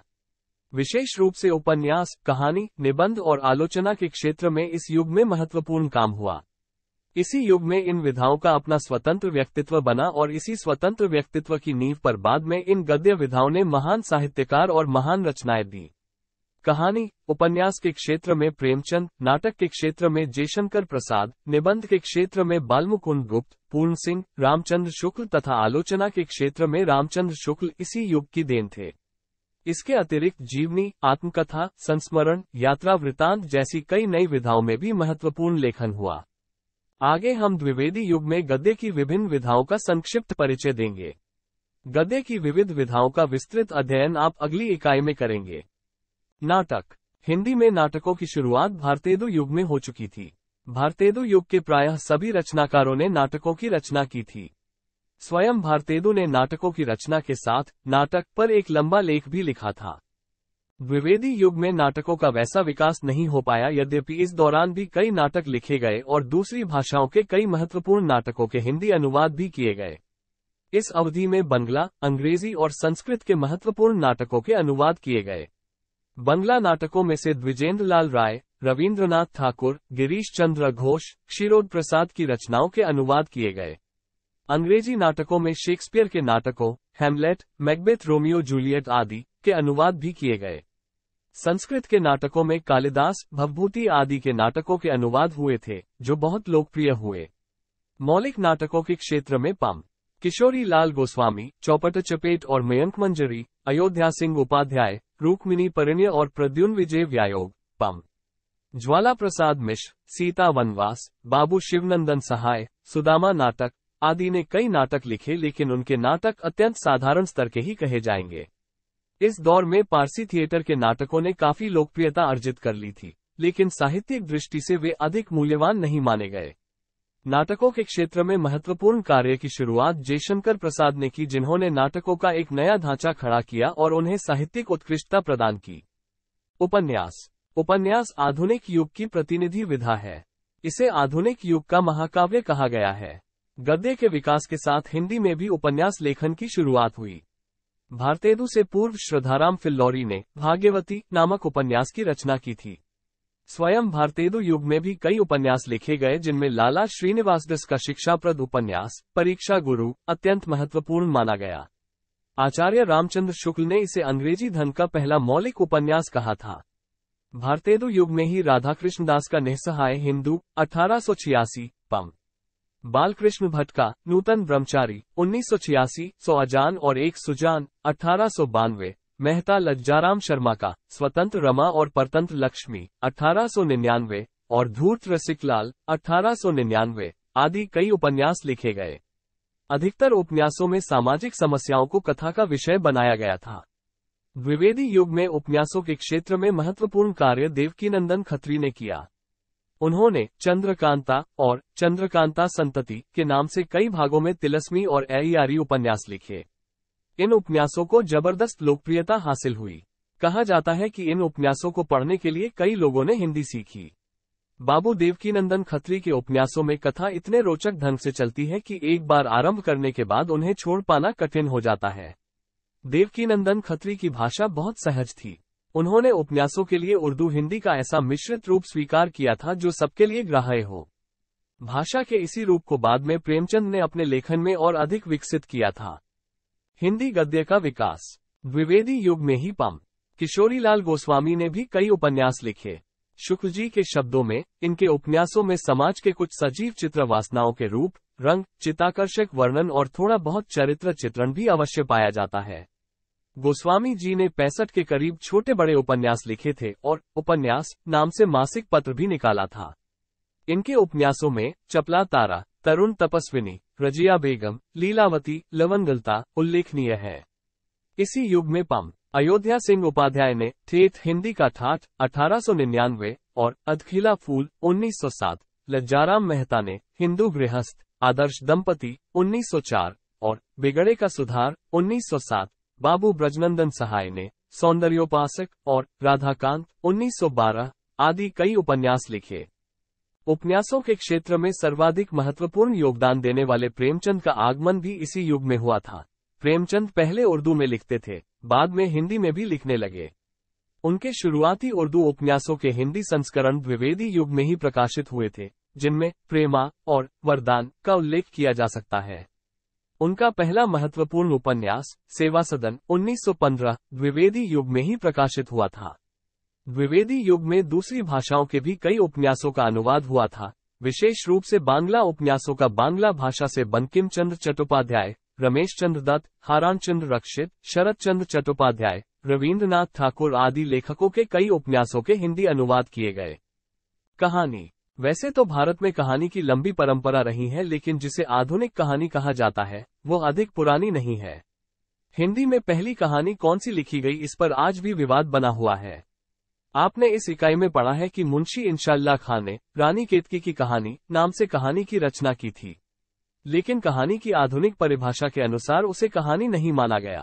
विशेष रूप से उपन्यास कहानी निबंध और आलोचना के क्षेत्र में इस युग में महत्वपूर्ण काम हुआ इसी युग में इन विधाओं का अपना स्वतंत्र व्यक्तित्व बना और इसी स्वतंत्र व्यक्तित्व की नींव पर बाद में इन गद्य विधाओं ने महान साहित्यकार और महान रचनाएं दी कहानी उपन्यास के क्षेत्र में प्रेमचंद नाटक के क्षेत्र में जयशंकर प्रसाद निबंध के क्षेत्र में बालमुकुंद गुप्त पूर्ण सिंह रामचंद्र शुक्ल तथा आलोचना के क्षेत्र में रामचंद्र शुक्ल इसी युग की देन थे इसके अतिरिक्त जीवनी आत्मकथा संस्मरण यात्रा वृतांत जैसी कई नई विधाओं में भी महत्वपूर्ण लेखन हुआ आगे हम द्विवेदी युग में गद्य की विभिन्न विधाओं का संक्षिप्त परिचय देंगे गद्य की विविध विधाओं का विस्तृत अध्ययन आप अगली इकाई में करेंगे नाटक हिंदी में नाटकों की शुरुआत भारतेदु युग में हो चुकी थी भारतेदु युग के प्रायः सभी रचनाकारों ने नाटकों की रचना की थी स्वयं भारतेदु ने नाटकों की रचना के साथ नाटक पर एक लंबा लेख भी लिखा था द्विवेदी युग में नाटकों का वैसा विकास नहीं हो पाया यद्यपि इस दौरान भी कई नाटक लिखे गए और दूसरी भाषाओं के कई महत्वपूर्ण नाटकों के हिंदी अनुवाद भी किए गए इस अवधि में बंगला अंग्रेजी और संस्कृत के महत्वपूर्ण नाटकों के अनुवाद किए गए बंगला नाटकों में से द्विजेंद्र लाल राय रविन्द्रनाथ ठाकुर गिरीश चंद्र घोष क्षीरोद प्रसाद की रचनाओं के अनुवाद किए गए अंग्रेजी नाटकों में शेक्सपियर के नाटकों हेमलेट मैकबेथ रोमियो जूलियट आदि के अनुवाद भी किए गए संस्कृत के नाटकों में कालिदास भवभूति आदि के नाटकों के अनुवाद हुए थे जो बहुत लोकप्रिय हुए मौलिक नाटकों के क्षेत्र में पम किशोरी लाल गोस्वामी चौपट चपेट और मयंक मंजरी अयोध्या सिंह उपाध्याय रुक्मिनी परिण्य और प्रद्युन विजय व्यायोग पम ज्वाला प्रसाद मिश्र सीता वनवास बाबू शिवनंदन सहाय सुदामा नाटक आदि ने कई नाटक लिखे लेकिन उनके नाटक अत्यंत साधारण स्तर के ही कहे जाएंगे इस दौर में पारसी थिएटर के नाटकों ने काफी लोकप्रियता अर्जित कर ली थी लेकिन साहित्यिक दृष्टि से वे अधिक मूल्यवान नहीं माने गए नाटकों के क्षेत्र में महत्वपूर्ण कार्य की शुरुआत जयशंकर प्रसाद ने की जिन्होंने नाटकों का एक नया ढांचा खड़ा किया और उन्हें साहित्यिक उत्कृष्टता प्रदान की उपन्यास उपन्यास आधुनिक युग की प्रतिनिधि विधा है इसे आधुनिक युग का महाकाव्य कहा गया है गद्य के विकास के साथ हिंदी में भी उपन्यास लेखन की शुरुआत हुई भारतेदु से पूर्व श्रद्धाराम फिल्लौरी ने भाग्यवती नामक उपन्यास की रचना की थी स्वयं भारतेदु युग में भी कई उपन्यास लिखे गए जिनमें लाला श्रीनिवास दस का शिक्षाप्रद उपन्यास परीक्षा गुरु अत्यंत महत्वपूर्ण माना गया आचार्य रामचंद्र शुक्ल ने इसे अंग्रेजी धन का पहला मौलिक उपन्यास कहा था भारतीय युग में ही राधाकृष्ण दास का निस्सहाय हिंदू अठारह छियासी पम बालकृष्ण भट्ट का नूतन ब्रह्मचारी उन्नीस सौ छियासी अजान और एक सुजान अठारह बानवे मेहता लज्जाराम शर्मा का स्वतंत्र रमा और परतंत्र लक्ष्मी 1899 और धूर्त रसिकलाल 1899 आदि कई उपन्यास लिखे गए अधिकतर उपन्यासों में सामाजिक समस्याओं को कथा का विषय बनाया गया था द्विवेदी युग में उपन्यासों के क्षेत्र में महत्वपूर्ण कार्य देवकीनंदन खत्री ने किया उन्होंने चंद्रकांता और चंद्रकांता संतति के नाम से कई भागों में तिलस्मी और एयारी उपन्यास लिखे इन उपन्यासों को जबरदस्त लोकप्रियता हासिल हुई कहा जाता है कि इन उपन्यासों को पढ़ने के लिए कई लोगों ने हिंदी सीखी बाबू देवकीनंदन खत्री के उपन्यासों में कथा इतने रोचक ढंग से चलती है कि एक बार आरंभ करने के बाद उन्हें छोड़ पाना कठिन हो जाता है देवकीनंदन खत्री की भाषा बहुत सहज थी उन्होंने उपन्यासों के लिए उर्दू हिंदी का ऐसा मिश्रित रूप स्वीकार किया था जो सबके लिए ग्राह्य हो भाषा के इसी रूप को बाद में प्रेमचंद ने अपने लेखन में और अधिक विकसित किया था हिंदी गद्य का विकास द्विवेदी युग में ही पम किशोरीलाल गोस्वामी ने भी कई उपन्यास लिखे शुक्ल जी के शब्दों में इनके उपन्यासों में समाज के कुछ सजीव चित्र वासनाओं के रूप रंग चिताकर्षक वर्णन और थोड़ा बहुत चरित्र चित्रण भी अवश्य पाया जाता है गोस्वामी जी ने पैंसठ के करीब छोटे बड़े उपन्यास लिखे थे और उपन्यास नाम से मासिक पत्र भी निकाला था इनके उपन्यासों में चपला तारा तरुण तपस्विनी रजिया बेगम लीलावती लवंगलता उल्लेखनीय है इसी युग में पम अयोध्या सिंह उपाध्याय ने ठेठ हिंदी का ठाठ अठारह और अधखिला फूल 1907, लज्जाराम मेहता ने हिंदू गृहस्थ आदर्श दंपति 1904 और बिगड़े का सुधार 1907, बाबू ब्रजनंदन सहाय ने सौंदर्योपासक और राधाकांत 1912 आदि कई उपन्यास लिखे उपन्यासों के क्षेत्र में सर्वाधिक महत्वपूर्ण योगदान देने वाले प्रेमचंद का आगमन भी इसी युग में हुआ था प्रेमचंद पहले उर्दू में लिखते थे बाद में हिंदी में भी लिखने लगे उनके शुरुआती उर्दू उपन्यासों के हिंदी संस्करण द्विवेदी युग में ही प्रकाशित हुए थे जिनमें प्रेमा और वरदान का उल्लेख किया जा सकता है उनका पहला महत्वपूर्ण उपन्यास सेवा सदन 1915 द्विवेदी युग में ही प्रकाशित हुआ था द्विवेदी युग में दूसरी भाषाओं के भी कई उपन्यासों का अनुवाद हुआ था विशेष रूप से बांग्ला उपन्यासों का बांग्ला भाषा से बंकिम चंद्र चट्टोपाध्याय रमेश चंद्र दत्त हारान चंद्र रक्षित शरद चंद्र चट्टोपाध्याय रविन्द्रनाथ ठाकुर आदि लेखकों के कई उपन्यासों के हिंदी अनुवाद किए गए कहानी वैसे तो भारत में कहानी की लंबी परंपरा रही है लेकिन जिसे आधुनिक कहानी कहा जाता है वो अधिक पुरानी नहीं है हिंदी में पहली कहानी कौन सी लिखी गई इस पर आज भी विवाद बना हुआ है आपने इस इकाई में पढ़ा है कि मुंशी इंशाला खान ने रानी केतकी की कहानी नाम से कहानी की रचना की थी लेकिन कहानी की आधुनिक परिभाषा के अनुसार उसे कहानी नहीं माना गया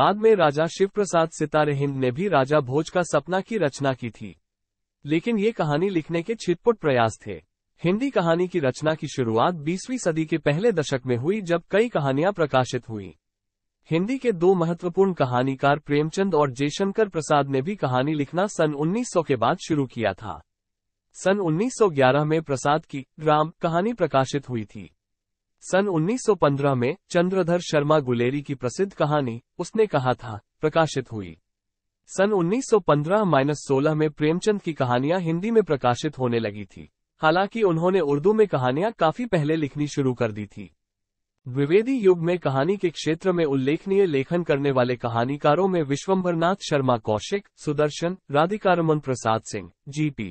बाद में राजा शिवप्रसाद सितारे हिंद ने भी राजा भोज का सपना की रचना की थी लेकिन ये कहानी लिखने के छिटपुट प्रयास थे हिंदी कहानी की रचना की शुरुआत 20वीं सदी के पहले दशक में हुई जब कई कहानियां प्रकाशित हुई हिंदी के दो महत्वपूर्ण कहानीकार प्रेमचंद और जयशंकर प्रसाद ने भी कहानी लिखना सन 1900 के बाद शुरू किया था सन 1911 में प्रसाद की राम कहानी प्रकाशित हुई थी सन 1915 में चंद्रधर शर्मा गुलेरी की प्रसिद्ध कहानी उसने कहा था प्रकाशित हुई सन 1915-16 में प्रेमचंद की कहानियां हिंदी में प्रकाशित होने लगी थी हालांकि उन्होंने उर्दू में कहानियां काफी पहले लिखनी शुरू कर दी थी द्विवेदी युग में कहानी के क्षेत्र में उल्लेखनीय लेखन करने वाले कहानीकारों में विश्वम्भरनाथ शर्मा कौशिक सुदर्शन राधिका रमन प्रसाद सिंह जीपी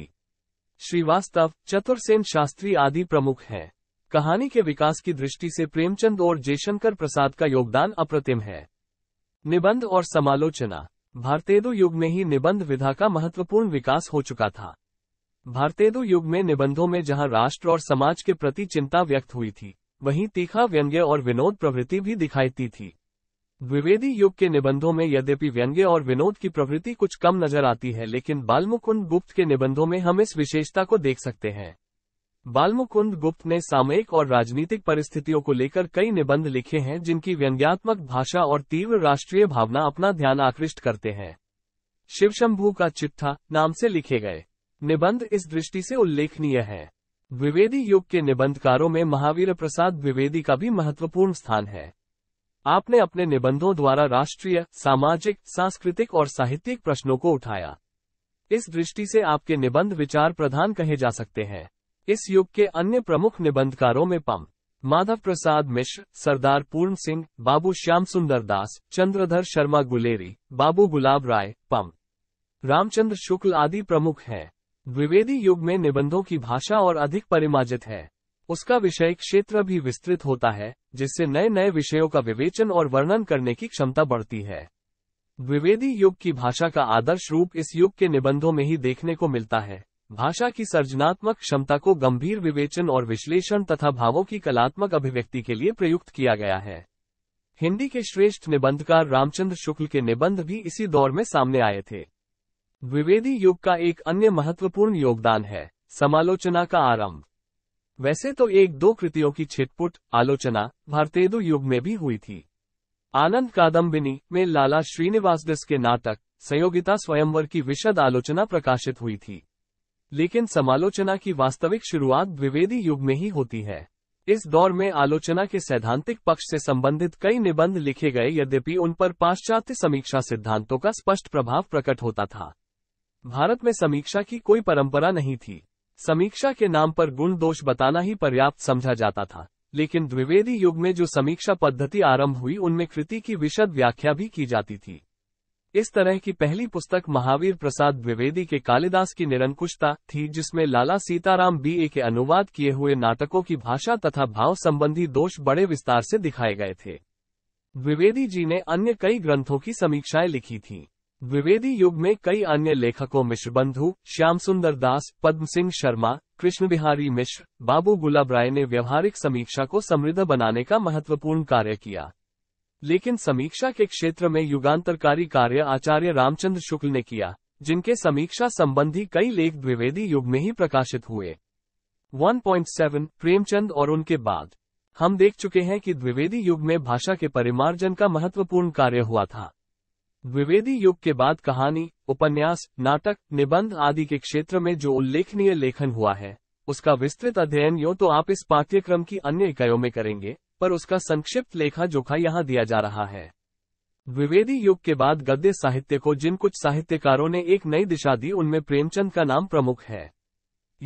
श्रीवास्तव चतुरसेन शास्त्री आदि प्रमुख हैं कहानी के विकास की दृष्टि से प्रेमचंद और जयशंकर प्रसाद का योगदान अप्रतिम है निबंध और समालोचना भारतेदु युग में ही निबंध विधा का महत्वपूर्ण विकास हो चुका था भारतेदु युग में निबंधों में जहां राष्ट्र और समाज के प्रति चिंता व्यक्त हुई थी वहीं तीखा व्यंग्य और विनोद प्रवृत्ति भी दिखाईती थी द्विवेदी युग के निबंधों में यद्यपि व्यंग्य और विनोद की प्रवृत्ति कुछ कम नजर आती है लेकिन बालमुकुंद गुप्त के निबंधों में हम इस विशेषता को देख सकते हैं बालमुकुंद गुप्त ने सामयिक और राजनीतिक परिस्थितियों को लेकर कई निबंध लिखे हैं जिनकी व्यंग्यात्मक भाषा और तीव्र राष्ट्रीय भावना अपना ध्यान आकृष्ट करते हैं शिवशंभू का चिट्ठा नाम से लिखे गए निबंध इस दृष्टि से उल्लेखनीय है द्विवेदी युग के निबंधकारों में महावीर प्रसाद द्विवेदी का भी महत्वपूर्ण स्थान है आपने अपने निबंधों द्वारा राष्ट्रीय सामाजिक सांस्कृतिक और साहित्यिक प्रश्नों को उठाया इस दृष्टि से आपके निबंध विचार प्रधान कहे जा सकते हैं इस युग के अन्य प्रमुख निबंधकारों में पम माधव प्रसाद मिश्र सरदार पूर्ण सिंह बाबू श्याम सुंदर दास चंद्रधर शर्मा गुलेरी बाबू गुलाब राय पम रामचंद्र शुक्ल आदि प्रमुख हैं द्विवेदी युग में निबंधों की भाषा और अधिक परिमाजित है उसका विषय क्षेत्र भी विस्तृत होता है जिससे नए नए विषयों का विवेचन और वर्णन करने की क्षमता बढ़ती है द्विवेदी युग की भाषा का आदर्श रूप इस युग के निबंधों में ही देखने को मिलता है भाषा की सर्जनात्मक क्षमता को गंभीर विवेचन और विश्लेषण तथा भावों की कलात्मक अभिव्यक्ति के लिए प्रयुक्त किया गया है हिंदी के श्रेष्ठ निबंधकार रामचंद्र शुक्ल के निबंध भी इसी दौर में सामने आए थे विवेदी युग का एक अन्य महत्वपूर्ण योगदान है समालोचना का आरंभ वैसे तो एक दो कृतियों की छिटपुट आलोचना भारतेदु युग में भी हुई थी आनंद कादम्बिनी में लाला श्रीनिवास दस के नाटक संयोगिता स्वयंवर की विशद आलोचना प्रकाशित हुई थी लेकिन समालोचना की वास्तविक शुरुआत द्विवेदी युग में ही होती है इस दौर में आलोचना के सैद्धांतिक पक्ष से संबंधित कई निबंध लिखे गए यद्यपि उन पर पाश्चात्य समीक्षा सिद्धांतों का स्पष्ट प्रभाव प्रकट होता था भारत में समीक्षा की कोई परंपरा नहीं थी समीक्षा के नाम पर गुण दोष बताना ही पर्याप्त समझा जाता था लेकिन द्विवेदी युग में जो समीक्षा पद्धति आरंभ हुई उनमें कृति की विशद व्याख्या भी की जाती थी इस तरह की पहली पुस्तक महावीर प्रसाद द्विवेदी के कालिदास की निरंकुशता थी जिसमें लाला सीताराम बी ए के अनुवाद किए हुए नाटकों की भाषा तथा भाव संबंधी दोष बड़े विस्तार से दिखाए गए थे द्विवेदी जी ने अन्य कई ग्रंथों की समीक्षाएं लिखी थीं। द्विवेदी युग में कई अन्य लेखकों मिश्रबंधु श्याम सुंदर दास पद्म सिंह शर्मा कृष्ण बिहारी मिश्र बाबू गुलाब राय ने व्यवहारिक समीक्षा को समृद्ध बनाने का महत्वपूर्ण कार्य किया लेकिन समीक्षा के क्षेत्र में युगांतरकारी कार्य आचार्य रामचंद्र शुक्ल ने किया जिनके समीक्षा संबंधी कई लेख द्विवेदी युग में ही प्रकाशित हुए 1.7 प्रेमचंद और उनके बाद हम देख चुके हैं कि द्विवेदी युग में भाषा के परिमार्जन का महत्वपूर्ण कार्य हुआ था द्विवेदी युग के बाद कहानी उपन्यास नाटक निबंध आदि के क्षेत्र में जो उल्लेखनीय लेखन हुआ है उसका विस्तृत अध्ययन यो तो आप इस पाठ्यक्रम की अन्य इकाइयों में करेंगे पर उसका संक्षिप्त लेखा जोखा यहाँ दिया जा रहा है द्विवेदी युग के बाद गद्य साहित्य को जिन कुछ साहित्यकारों ने एक नई दिशा दी उनमें प्रेमचंद का नाम प्रमुख है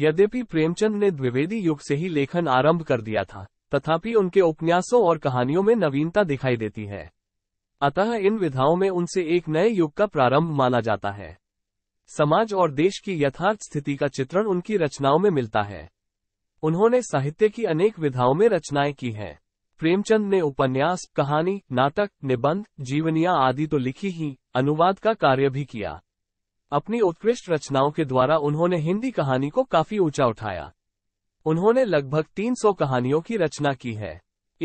यद्यपि प्रेमचंद ने द्विवेदी युग से ही लेखन आरंभ कर दिया था तथापि उनके उपन्यासों और कहानियों में नवीनता दिखाई देती है अतः इन विधाओं में उनसे एक नए युग का प्रारंभ माना जाता है समाज और देश की यथार्थ स्थिति का चित्रण उनकी रचनाओं में मिलता है उन्होंने साहित्य की अनेक विधाओं में रचनाएं की हैं प्रेमचंद ने उपन्यास कहानी नाटक निबंध जीवनिया आदि तो लिखी ही अनुवाद का कार्य भी किया अपनी उत्कृष्ट रचनाओं के द्वारा उन्होंने हिंदी कहानी को काफी ऊंचा उठाया उन्होंने लगभग 300 कहानियों की रचना की है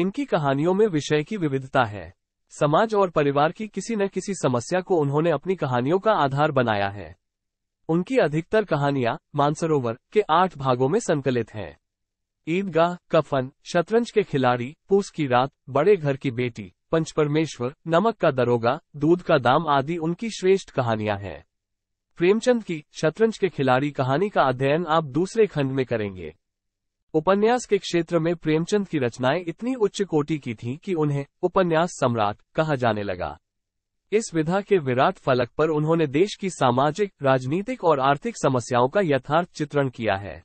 इनकी कहानियों में विषय की विविधता है समाज और परिवार की किसी न किसी समस्या को उन्होंने अपनी कहानियों का आधार बनाया है उनकी अधिकतर कहानियां मानसरोवर के आठ भागों में संकलित हैं ईदगाह कफन शतरंज के खिलाड़ी पूस की रात बड़े घर की बेटी पंच परमेश्वर नमक का दरोगा दूध का दाम आदि उनकी श्रेष्ठ कहानियां हैं प्रेमचंद की शतरंज के खिलाड़ी कहानी का अध्ययन आप दूसरे खंड में करेंगे उपन्यास के क्षेत्र में प्रेमचंद की रचनाएं इतनी उच्च कोटि की थीं कि उन्हें उपन्यास सम्राट कहा जाने लगा इस विधा के विराट फलक पर उन्होंने देश की सामाजिक राजनीतिक और आर्थिक समस्याओं का यथार्थ चित्रण किया है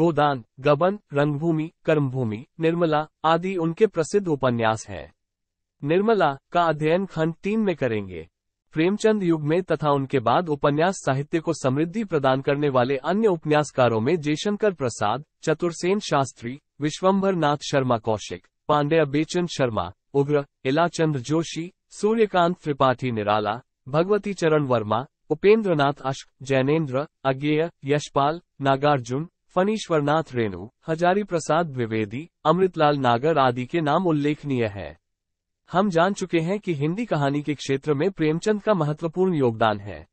गोदान गबन रंगभूमि कर्मभूमि निर्मला आदि उनके प्रसिद्ध उपन्यास हैं निर्मला का अध्ययन खंड तीन में करेंगे प्रेमचंद युग में तथा उनके बाद उपन्यास साहित्य को समृद्धि प्रदान करने वाले अन्य उपन्यासकारों में जयशंकर प्रसाद चतुर्सेन शास्त्री विश्वम्भर नाथ शर्मा कौशिक पांडे बेचंद शर्मा उग्र इलाचंद जोशी सूर्यकांत त्रिपाठी निराला भगवती चरण वर्मा उपेंद्र नाथ अश्क जैनेन्द्र अज्ञेय यशपाल नागार्जुन फनीश्वरनाथ रेणु हजारी प्रसाद द्विवेदी अमृतलाल नागर आदि के नाम उल्लेखनीय है हम जान चुके हैं कि हिंदी कहानी के क्षेत्र में प्रेमचंद का महत्वपूर्ण योगदान है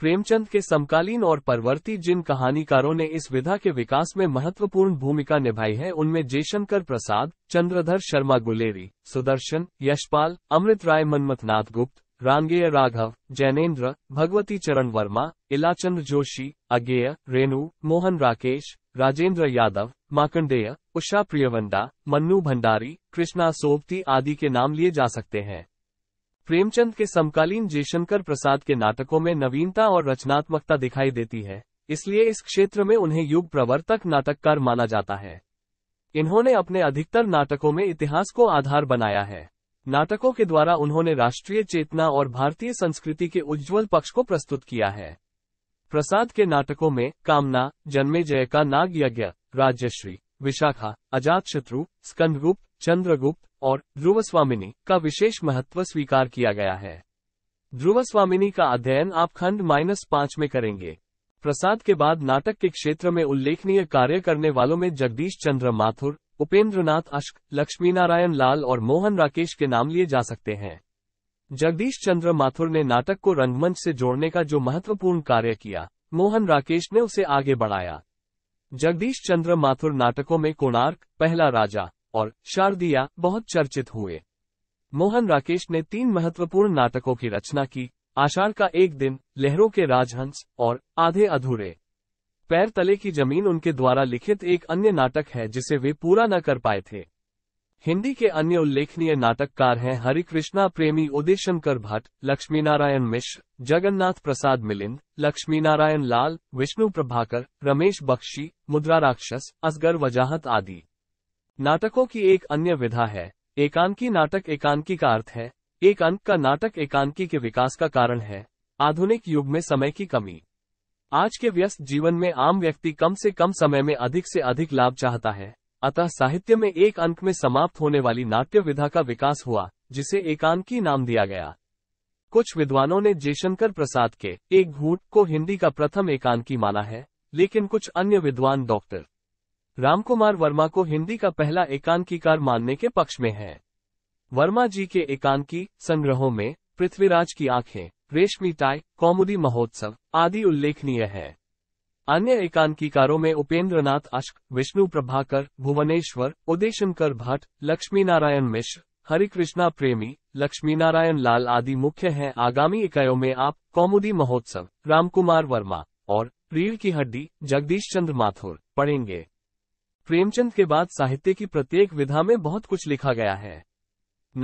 प्रेमचंद के समकालीन और परवर्ती जिन कहानीकारों ने इस विधा के विकास में महत्वपूर्ण भूमिका निभाई है उनमें जयशंकर प्रसाद चंद्रधर शर्मा गुलेरी सुदर्शन यशपाल अमृत राय मनमथनाथ गुप्त रांगेय राघव जैनेन्द्र भगवती चरण वर्मा इलाचंद जोशी अगेय रेणु मोहन राकेश राजेंद्र यादव माकंडेय उषा प्रियवंदा मन्नू भंडारी कृष्णा सोबती आदि के नाम लिए जा सकते हैं प्रेमचंद के समकालीन जयशंकर प्रसाद के नाटकों में नवीनता और रचनात्मकता दिखाई देती है इसलिए इस क्षेत्र में उन्हें युग प्रवर्तक नाटककार माना जाता है इन्होंने अपने अधिकतर नाटकों में इतिहास को आधार बनाया है नाटकों के द्वारा उन्होंने राष्ट्रीय चेतना और भारतीय संस्कृति के उज्जवल पक्ष को प्रस्तुत किया है प्रसाद के नाटकों में कामना जन्मे जय का नाग यज्ञ राजश्री विशाखा अजात शत्रु स्कंदगुप्त चंद्रगुप्त और ध्रुवस्वामिनी का विशेष महत्व स्वीकार किया गया है ध्रुवस्वामिनी का अध्ययन आप खंड माइनस पाँच में करेंगे प्रसाद के बाद नाटक के क्षेत्र में उल्लेखनीय कार्य करने वालों में जगदीश चंद्र माथुर उपेंद्रनाथ अश्क लक्ष्मीनारायण लाल और मोहन राकेश के नाम लिए जा सकते हैं जगदीश चंद्र माथुर ने नाटक को रंगमंच से जोड़ने का जो महत्वपूर्ण कार्य किया मोहन राकेश ने उसे आगे बढ़ाया जगदीश चंद्र माथुर नाटकों में कोणार्क पहला राजा और शारदिया बहुत चर्चित हुए मोहन राकेश ने तीन महत्वपूर्ण नाटकों की रचना की आषाढ़ का एक दिन लहरों के राजहंस और आधे अधूरे पैर तले की जमीन उनके द्वारा लिखित एक अन्य नाटक है जिसे वे पूरा न कर पाए थे हिंदी के अन्य उल्लेखनीय नाटककार हैं हरिकृष्णा प्रेमी उदय शंकर भट्ट लक्ष्मीनारायण मिश्र जगन्नाथ प्रसाद मिलिंद लक्ष्मीनारायण लाल विष्णु प्रभाकर रमेश बख्शी मुद्रा राक्षस असगर वजाहत आदि नाटकों की एक अन्य विधा है एकांकी नाटक एकांकी का अर्थ है एक अंक का नाटक एकांकी के विकास का कारण है आधुनिक युग में समय की कमी आज के व्यस्त जीवन में आम व्यक्ति कम से कम समय में अधिक से अधिक लाभ चाहता है अतः साहित्य में एक अंक में समाप्त होने वाली नाट्य विधा का विकास हुआ जिसे एकांकी नाम दिया गया कुछ विद्वानों ने जयशंकर प्रसाद के एक घूट को हिंदी का प्रथम एकांकी माना है लेकिन कुछ अन्य विद्वान डॉक्टर रामकुमार वर्मा को हिंदी का पहला एकांकीकार मानने के पक्ष में हैं। वर्मा जी के एकांकी संग्रहों में पृथ्वीराज की आंखें रेशमी टाई कौमुदी महोत्सव आदि उल्लेखनीय है अन्य एकांकिकारों में उपेंद्र नाथ अश्क विष्णु प्रभाकर भुवनेश्वर उदयशंकर भट्ट लक्ष्मीनारायण मिश्र हरिकृष्णा प्रेमी लक्ष्मीनारायण लाल आदि मुख्य हैं आगामी इकाइयों में आप कौमुदी महोत्सव रामकुमार वर्मा और रीढ़ की हड्डी जगदीश चंद्र माथुर पढ़ेंगे प्रेमचंद के बाद साहित्य की प्रत्येक विधा में बहुत कुछ लिखा गया है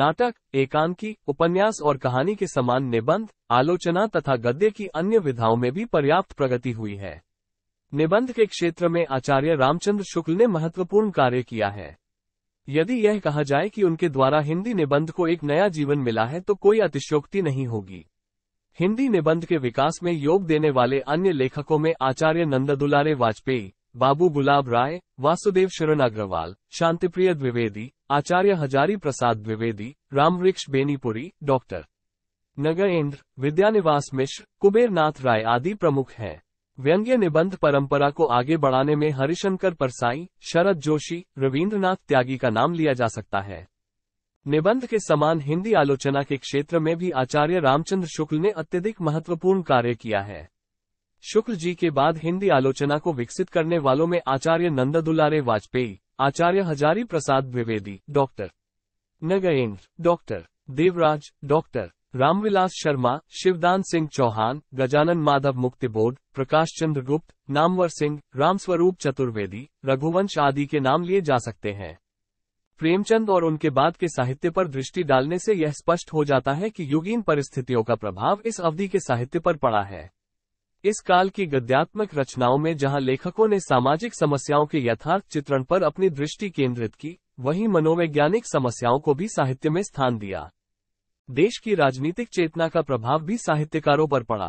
नाटक एकांकी उपन्यास और कहानी के समान निबंध आलोचना तथा गद्य की अन्य विधाओं में भी पर्याप्त प्रगति हुई है निबंध के क्षेत्र में आचार्य रामचंद्र शुक्ल ने महत्वपूर्ण कार्य किया है यदि यह कहा जाए कि उनके द्वारा हिंदी निबंध को एक नया जीवन मिला है तो कोई अतिशोक्ति नहीं होगी हिंदी निबंध के विकास में योग देने वाले अन्य लेखकों में आचार्य नंददुलारे वाजपेयी बाबू गुलाब राय वासुदेव शरण अग्रवाल शांतिप्रिय द्विवेदी आचार्य हजारी प्रसाद द्विवेदी रामवृक्ष बेनीपुरी डॉक्टर नगरेंद्र विद्यानिवास मिश्र कुबेरनाथ राय आदि प्रमुख हैं व्यंग्य निबंध परंपरा को आगे बढ़ाने में हरिशंकर परसाई शरद जोशी रविंद्रनाथ त्यागी का नाम लिया जा सकता है निबंध के समान हिंदी आलोचना के क्षेत्र में भी आचार्य रामचंद्र शुक्ल ने अत्यधिक महत्वपूर्ण कार्य किया है शुक्ल जी के बाद हिंदी आलोचना को विकसित करने वालों में Acharya Nanda Dulare Vajpeyi Acharya Hazari Prasad Dwivedi doctor Nagendra doctor Devraj doctor Ramvilas Sharma Shivdan Singh Chauhan Gajanan Madhav Muktibodh प्रकाश चंद्र गुप्त नामवर सिंह रामस्वरूप चतुर्वेदी रघुवंश आदि के नाम लिए जा सकते हैं प्रेमचंद और उनके बाद के साहित्य पर दृष्टि डालने से यह स्पष्ट हो जाता है कि युगीन परिस्थितियों का प्रभाव इस अवधि के साहित्य पर पड़ा है इस काल की गद्यात्मक रचनाओं में जहां लेखकों ने सामाजिक समस्याओं के यथार्थ चित्रण पर अपनी दृष्टि केंद्रित की वहीं मनोवैज्ञानिक समस्याओं को भी साहित्य में स्थान दिया देश की राजनीतिक चेतना का प्रभाव भी साहित्यकारों पर पड़ा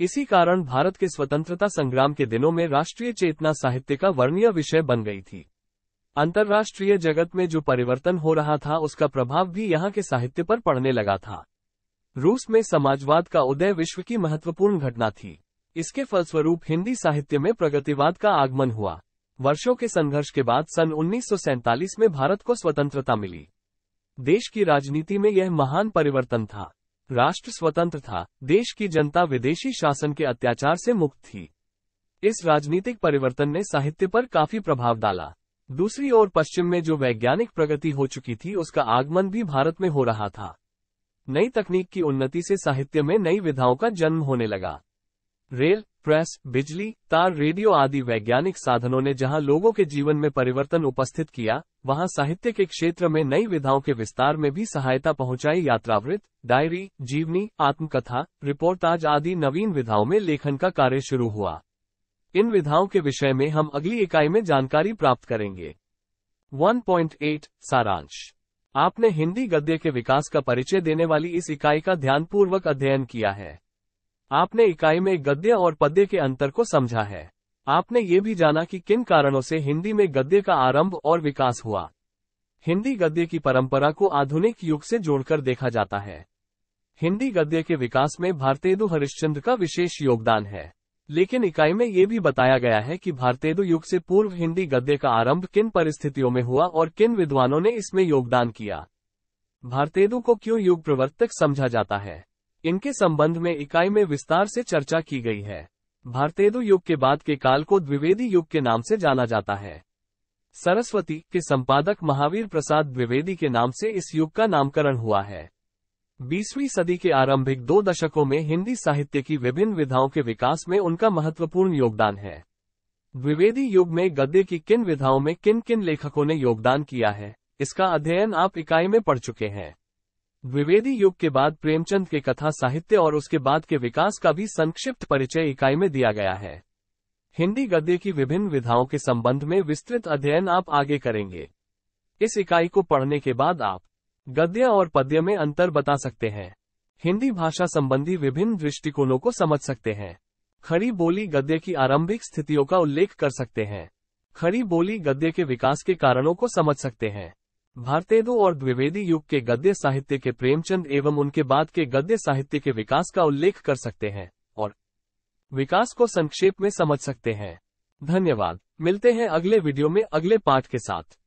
इसी कारण भारत के स्वतंत्रता संग्राम के दिनों में राष्ट्रीय चेतना साहित्य का वर्णीय विषय बन गई थी अंतर्राष्ट्रीय जगत में जो परिवर्तन हो रहा था उसका प्रभाव भी यहाँ के साहित्य पर पड़ने लगा था रूस में समाजवाद का उदय विश्व की महत्वपूर्ण घटना थी इसके फलस्वरूप हिंदी साहित्य में प्रगतिवाद का आगमन हुआ वर्षों के संघर्ष के बाद सन उन्नीस में भारत को स्वतंत्रता मिली देश की राजनीति में यह महान परिवर्तन था राष्ट्र स्वतंत्र था देश की जनता विदेशी शासन के अत्याचार से मुक्त थी इस राजनीतिक परिवर्तन ने साहित्य पर काफी प्रभाव डाला दूसरी ओर पश्चिम में जो वैज्ञानिक प्रगति हो चुकी थी उसका आगमन भी भारत में हो रहा था नई तकनीक की उन्नति से साहित्य में नई विधाओं का जन्म होने लगा रेल प्रेस बिजली तार रेडियो आदि वैज्ञानिक साधनों ने जहां लोगों के जीवन में परिवर्तन उपस्थित किया वहां साहित्य के क्षेत्र में नई विधाओं के विस्तार में भी सहायता पहुंचाई यात्रावृत डायरी जीवनी आत्मकथा रिपोर्टाज आदि नवीन विधाओं में लेखन का कार्य शुरू हुआ इन विधाओं के विषय में हम अगली इकाई में जानकारी प्राप्त करेंगे 1.8 सारांश आपने हिंदी गद्य के विकास का परिचय देने वाली इस इकाई का ध्यानपूर्वक अध्ययन किया है आपने इकाई में गद्य और पद्य के अंतर को समझा है आपने ये भी जाना कि किन कारणों से हिंदी में गद्य का आरंभ और विकास हुआ हिंदी गद्य की परंपरा को आधुनिक युग से जोड़कर देखा जाता है हिंदी गद्य के विकास में भारतेदु हरिश्चंद्र का विशेष योगदान है लेकिन इकाई में ये भी बताया गया है कि भारतेदु युग से पूर्व हिंदी गद्य का आरंभ किन परिस्थितियों में हुआ और किन विद्वानों ने इसमें योगदान किया भारतेदु को क्यों युग प्रवर्तक समझा जाता है इनके संबंध में इकाई में विस्तार से चर्चा की गई है भारतेदु युग के बाद के काल को द्विवेदी युग के नाम से जाना जाता है सरस्वती के संपादक महावीर प्रसाद द्विवेदी के नाम से इस युग का नामकरण हुआ है बीसवीं सदी के आरंभिक दो दशकों में हिंदी साहित्य की विभिन्न विधाओं के विकास में उनका महत्वपूर्ण योगदान है द्विवेदी युग में गद्य की किन विधाओं में किन किन लेखकों ने योगदान किया है इसका अध्ययन आप इकाई में पढ़ चुके हैं द्विवेदी युग के बाद प्रेमचंद के कथा साहित्य और उसके बाद के विकास का भी संक्षिप्त परिचय इकाई में दिया गया है हिंदी गद्य की विभिन्न विधाओं के संबंध में विस्तृत अध्ययन आप आगे करेंगे इस इकाई को पढ़ने के बाद आप गद्य और पद्य में अंतर बता सकते हैं हिंदी भाषा संबंधी विभिन्न दृष्टिकोणों को समझ सकते हैं खड़ी बोली गद्य की आरंभिक स्थितियों का उल्लेख कर सकते हैं खड़ी बोली गद्य के विकास के कारणों को समझ सकते हैं भारतेदु और द्विवेदी युग के गद्य साहित्य के प्रेमचंद एवं उनके बाद के गद्य साहित्य के विकास का उल्लेख कर सकते हैं और विकास को संक्षेप में समझ सकते हैं धन्यवाद मिलते हैं अगले वीडियो में अगले पाठ के साथ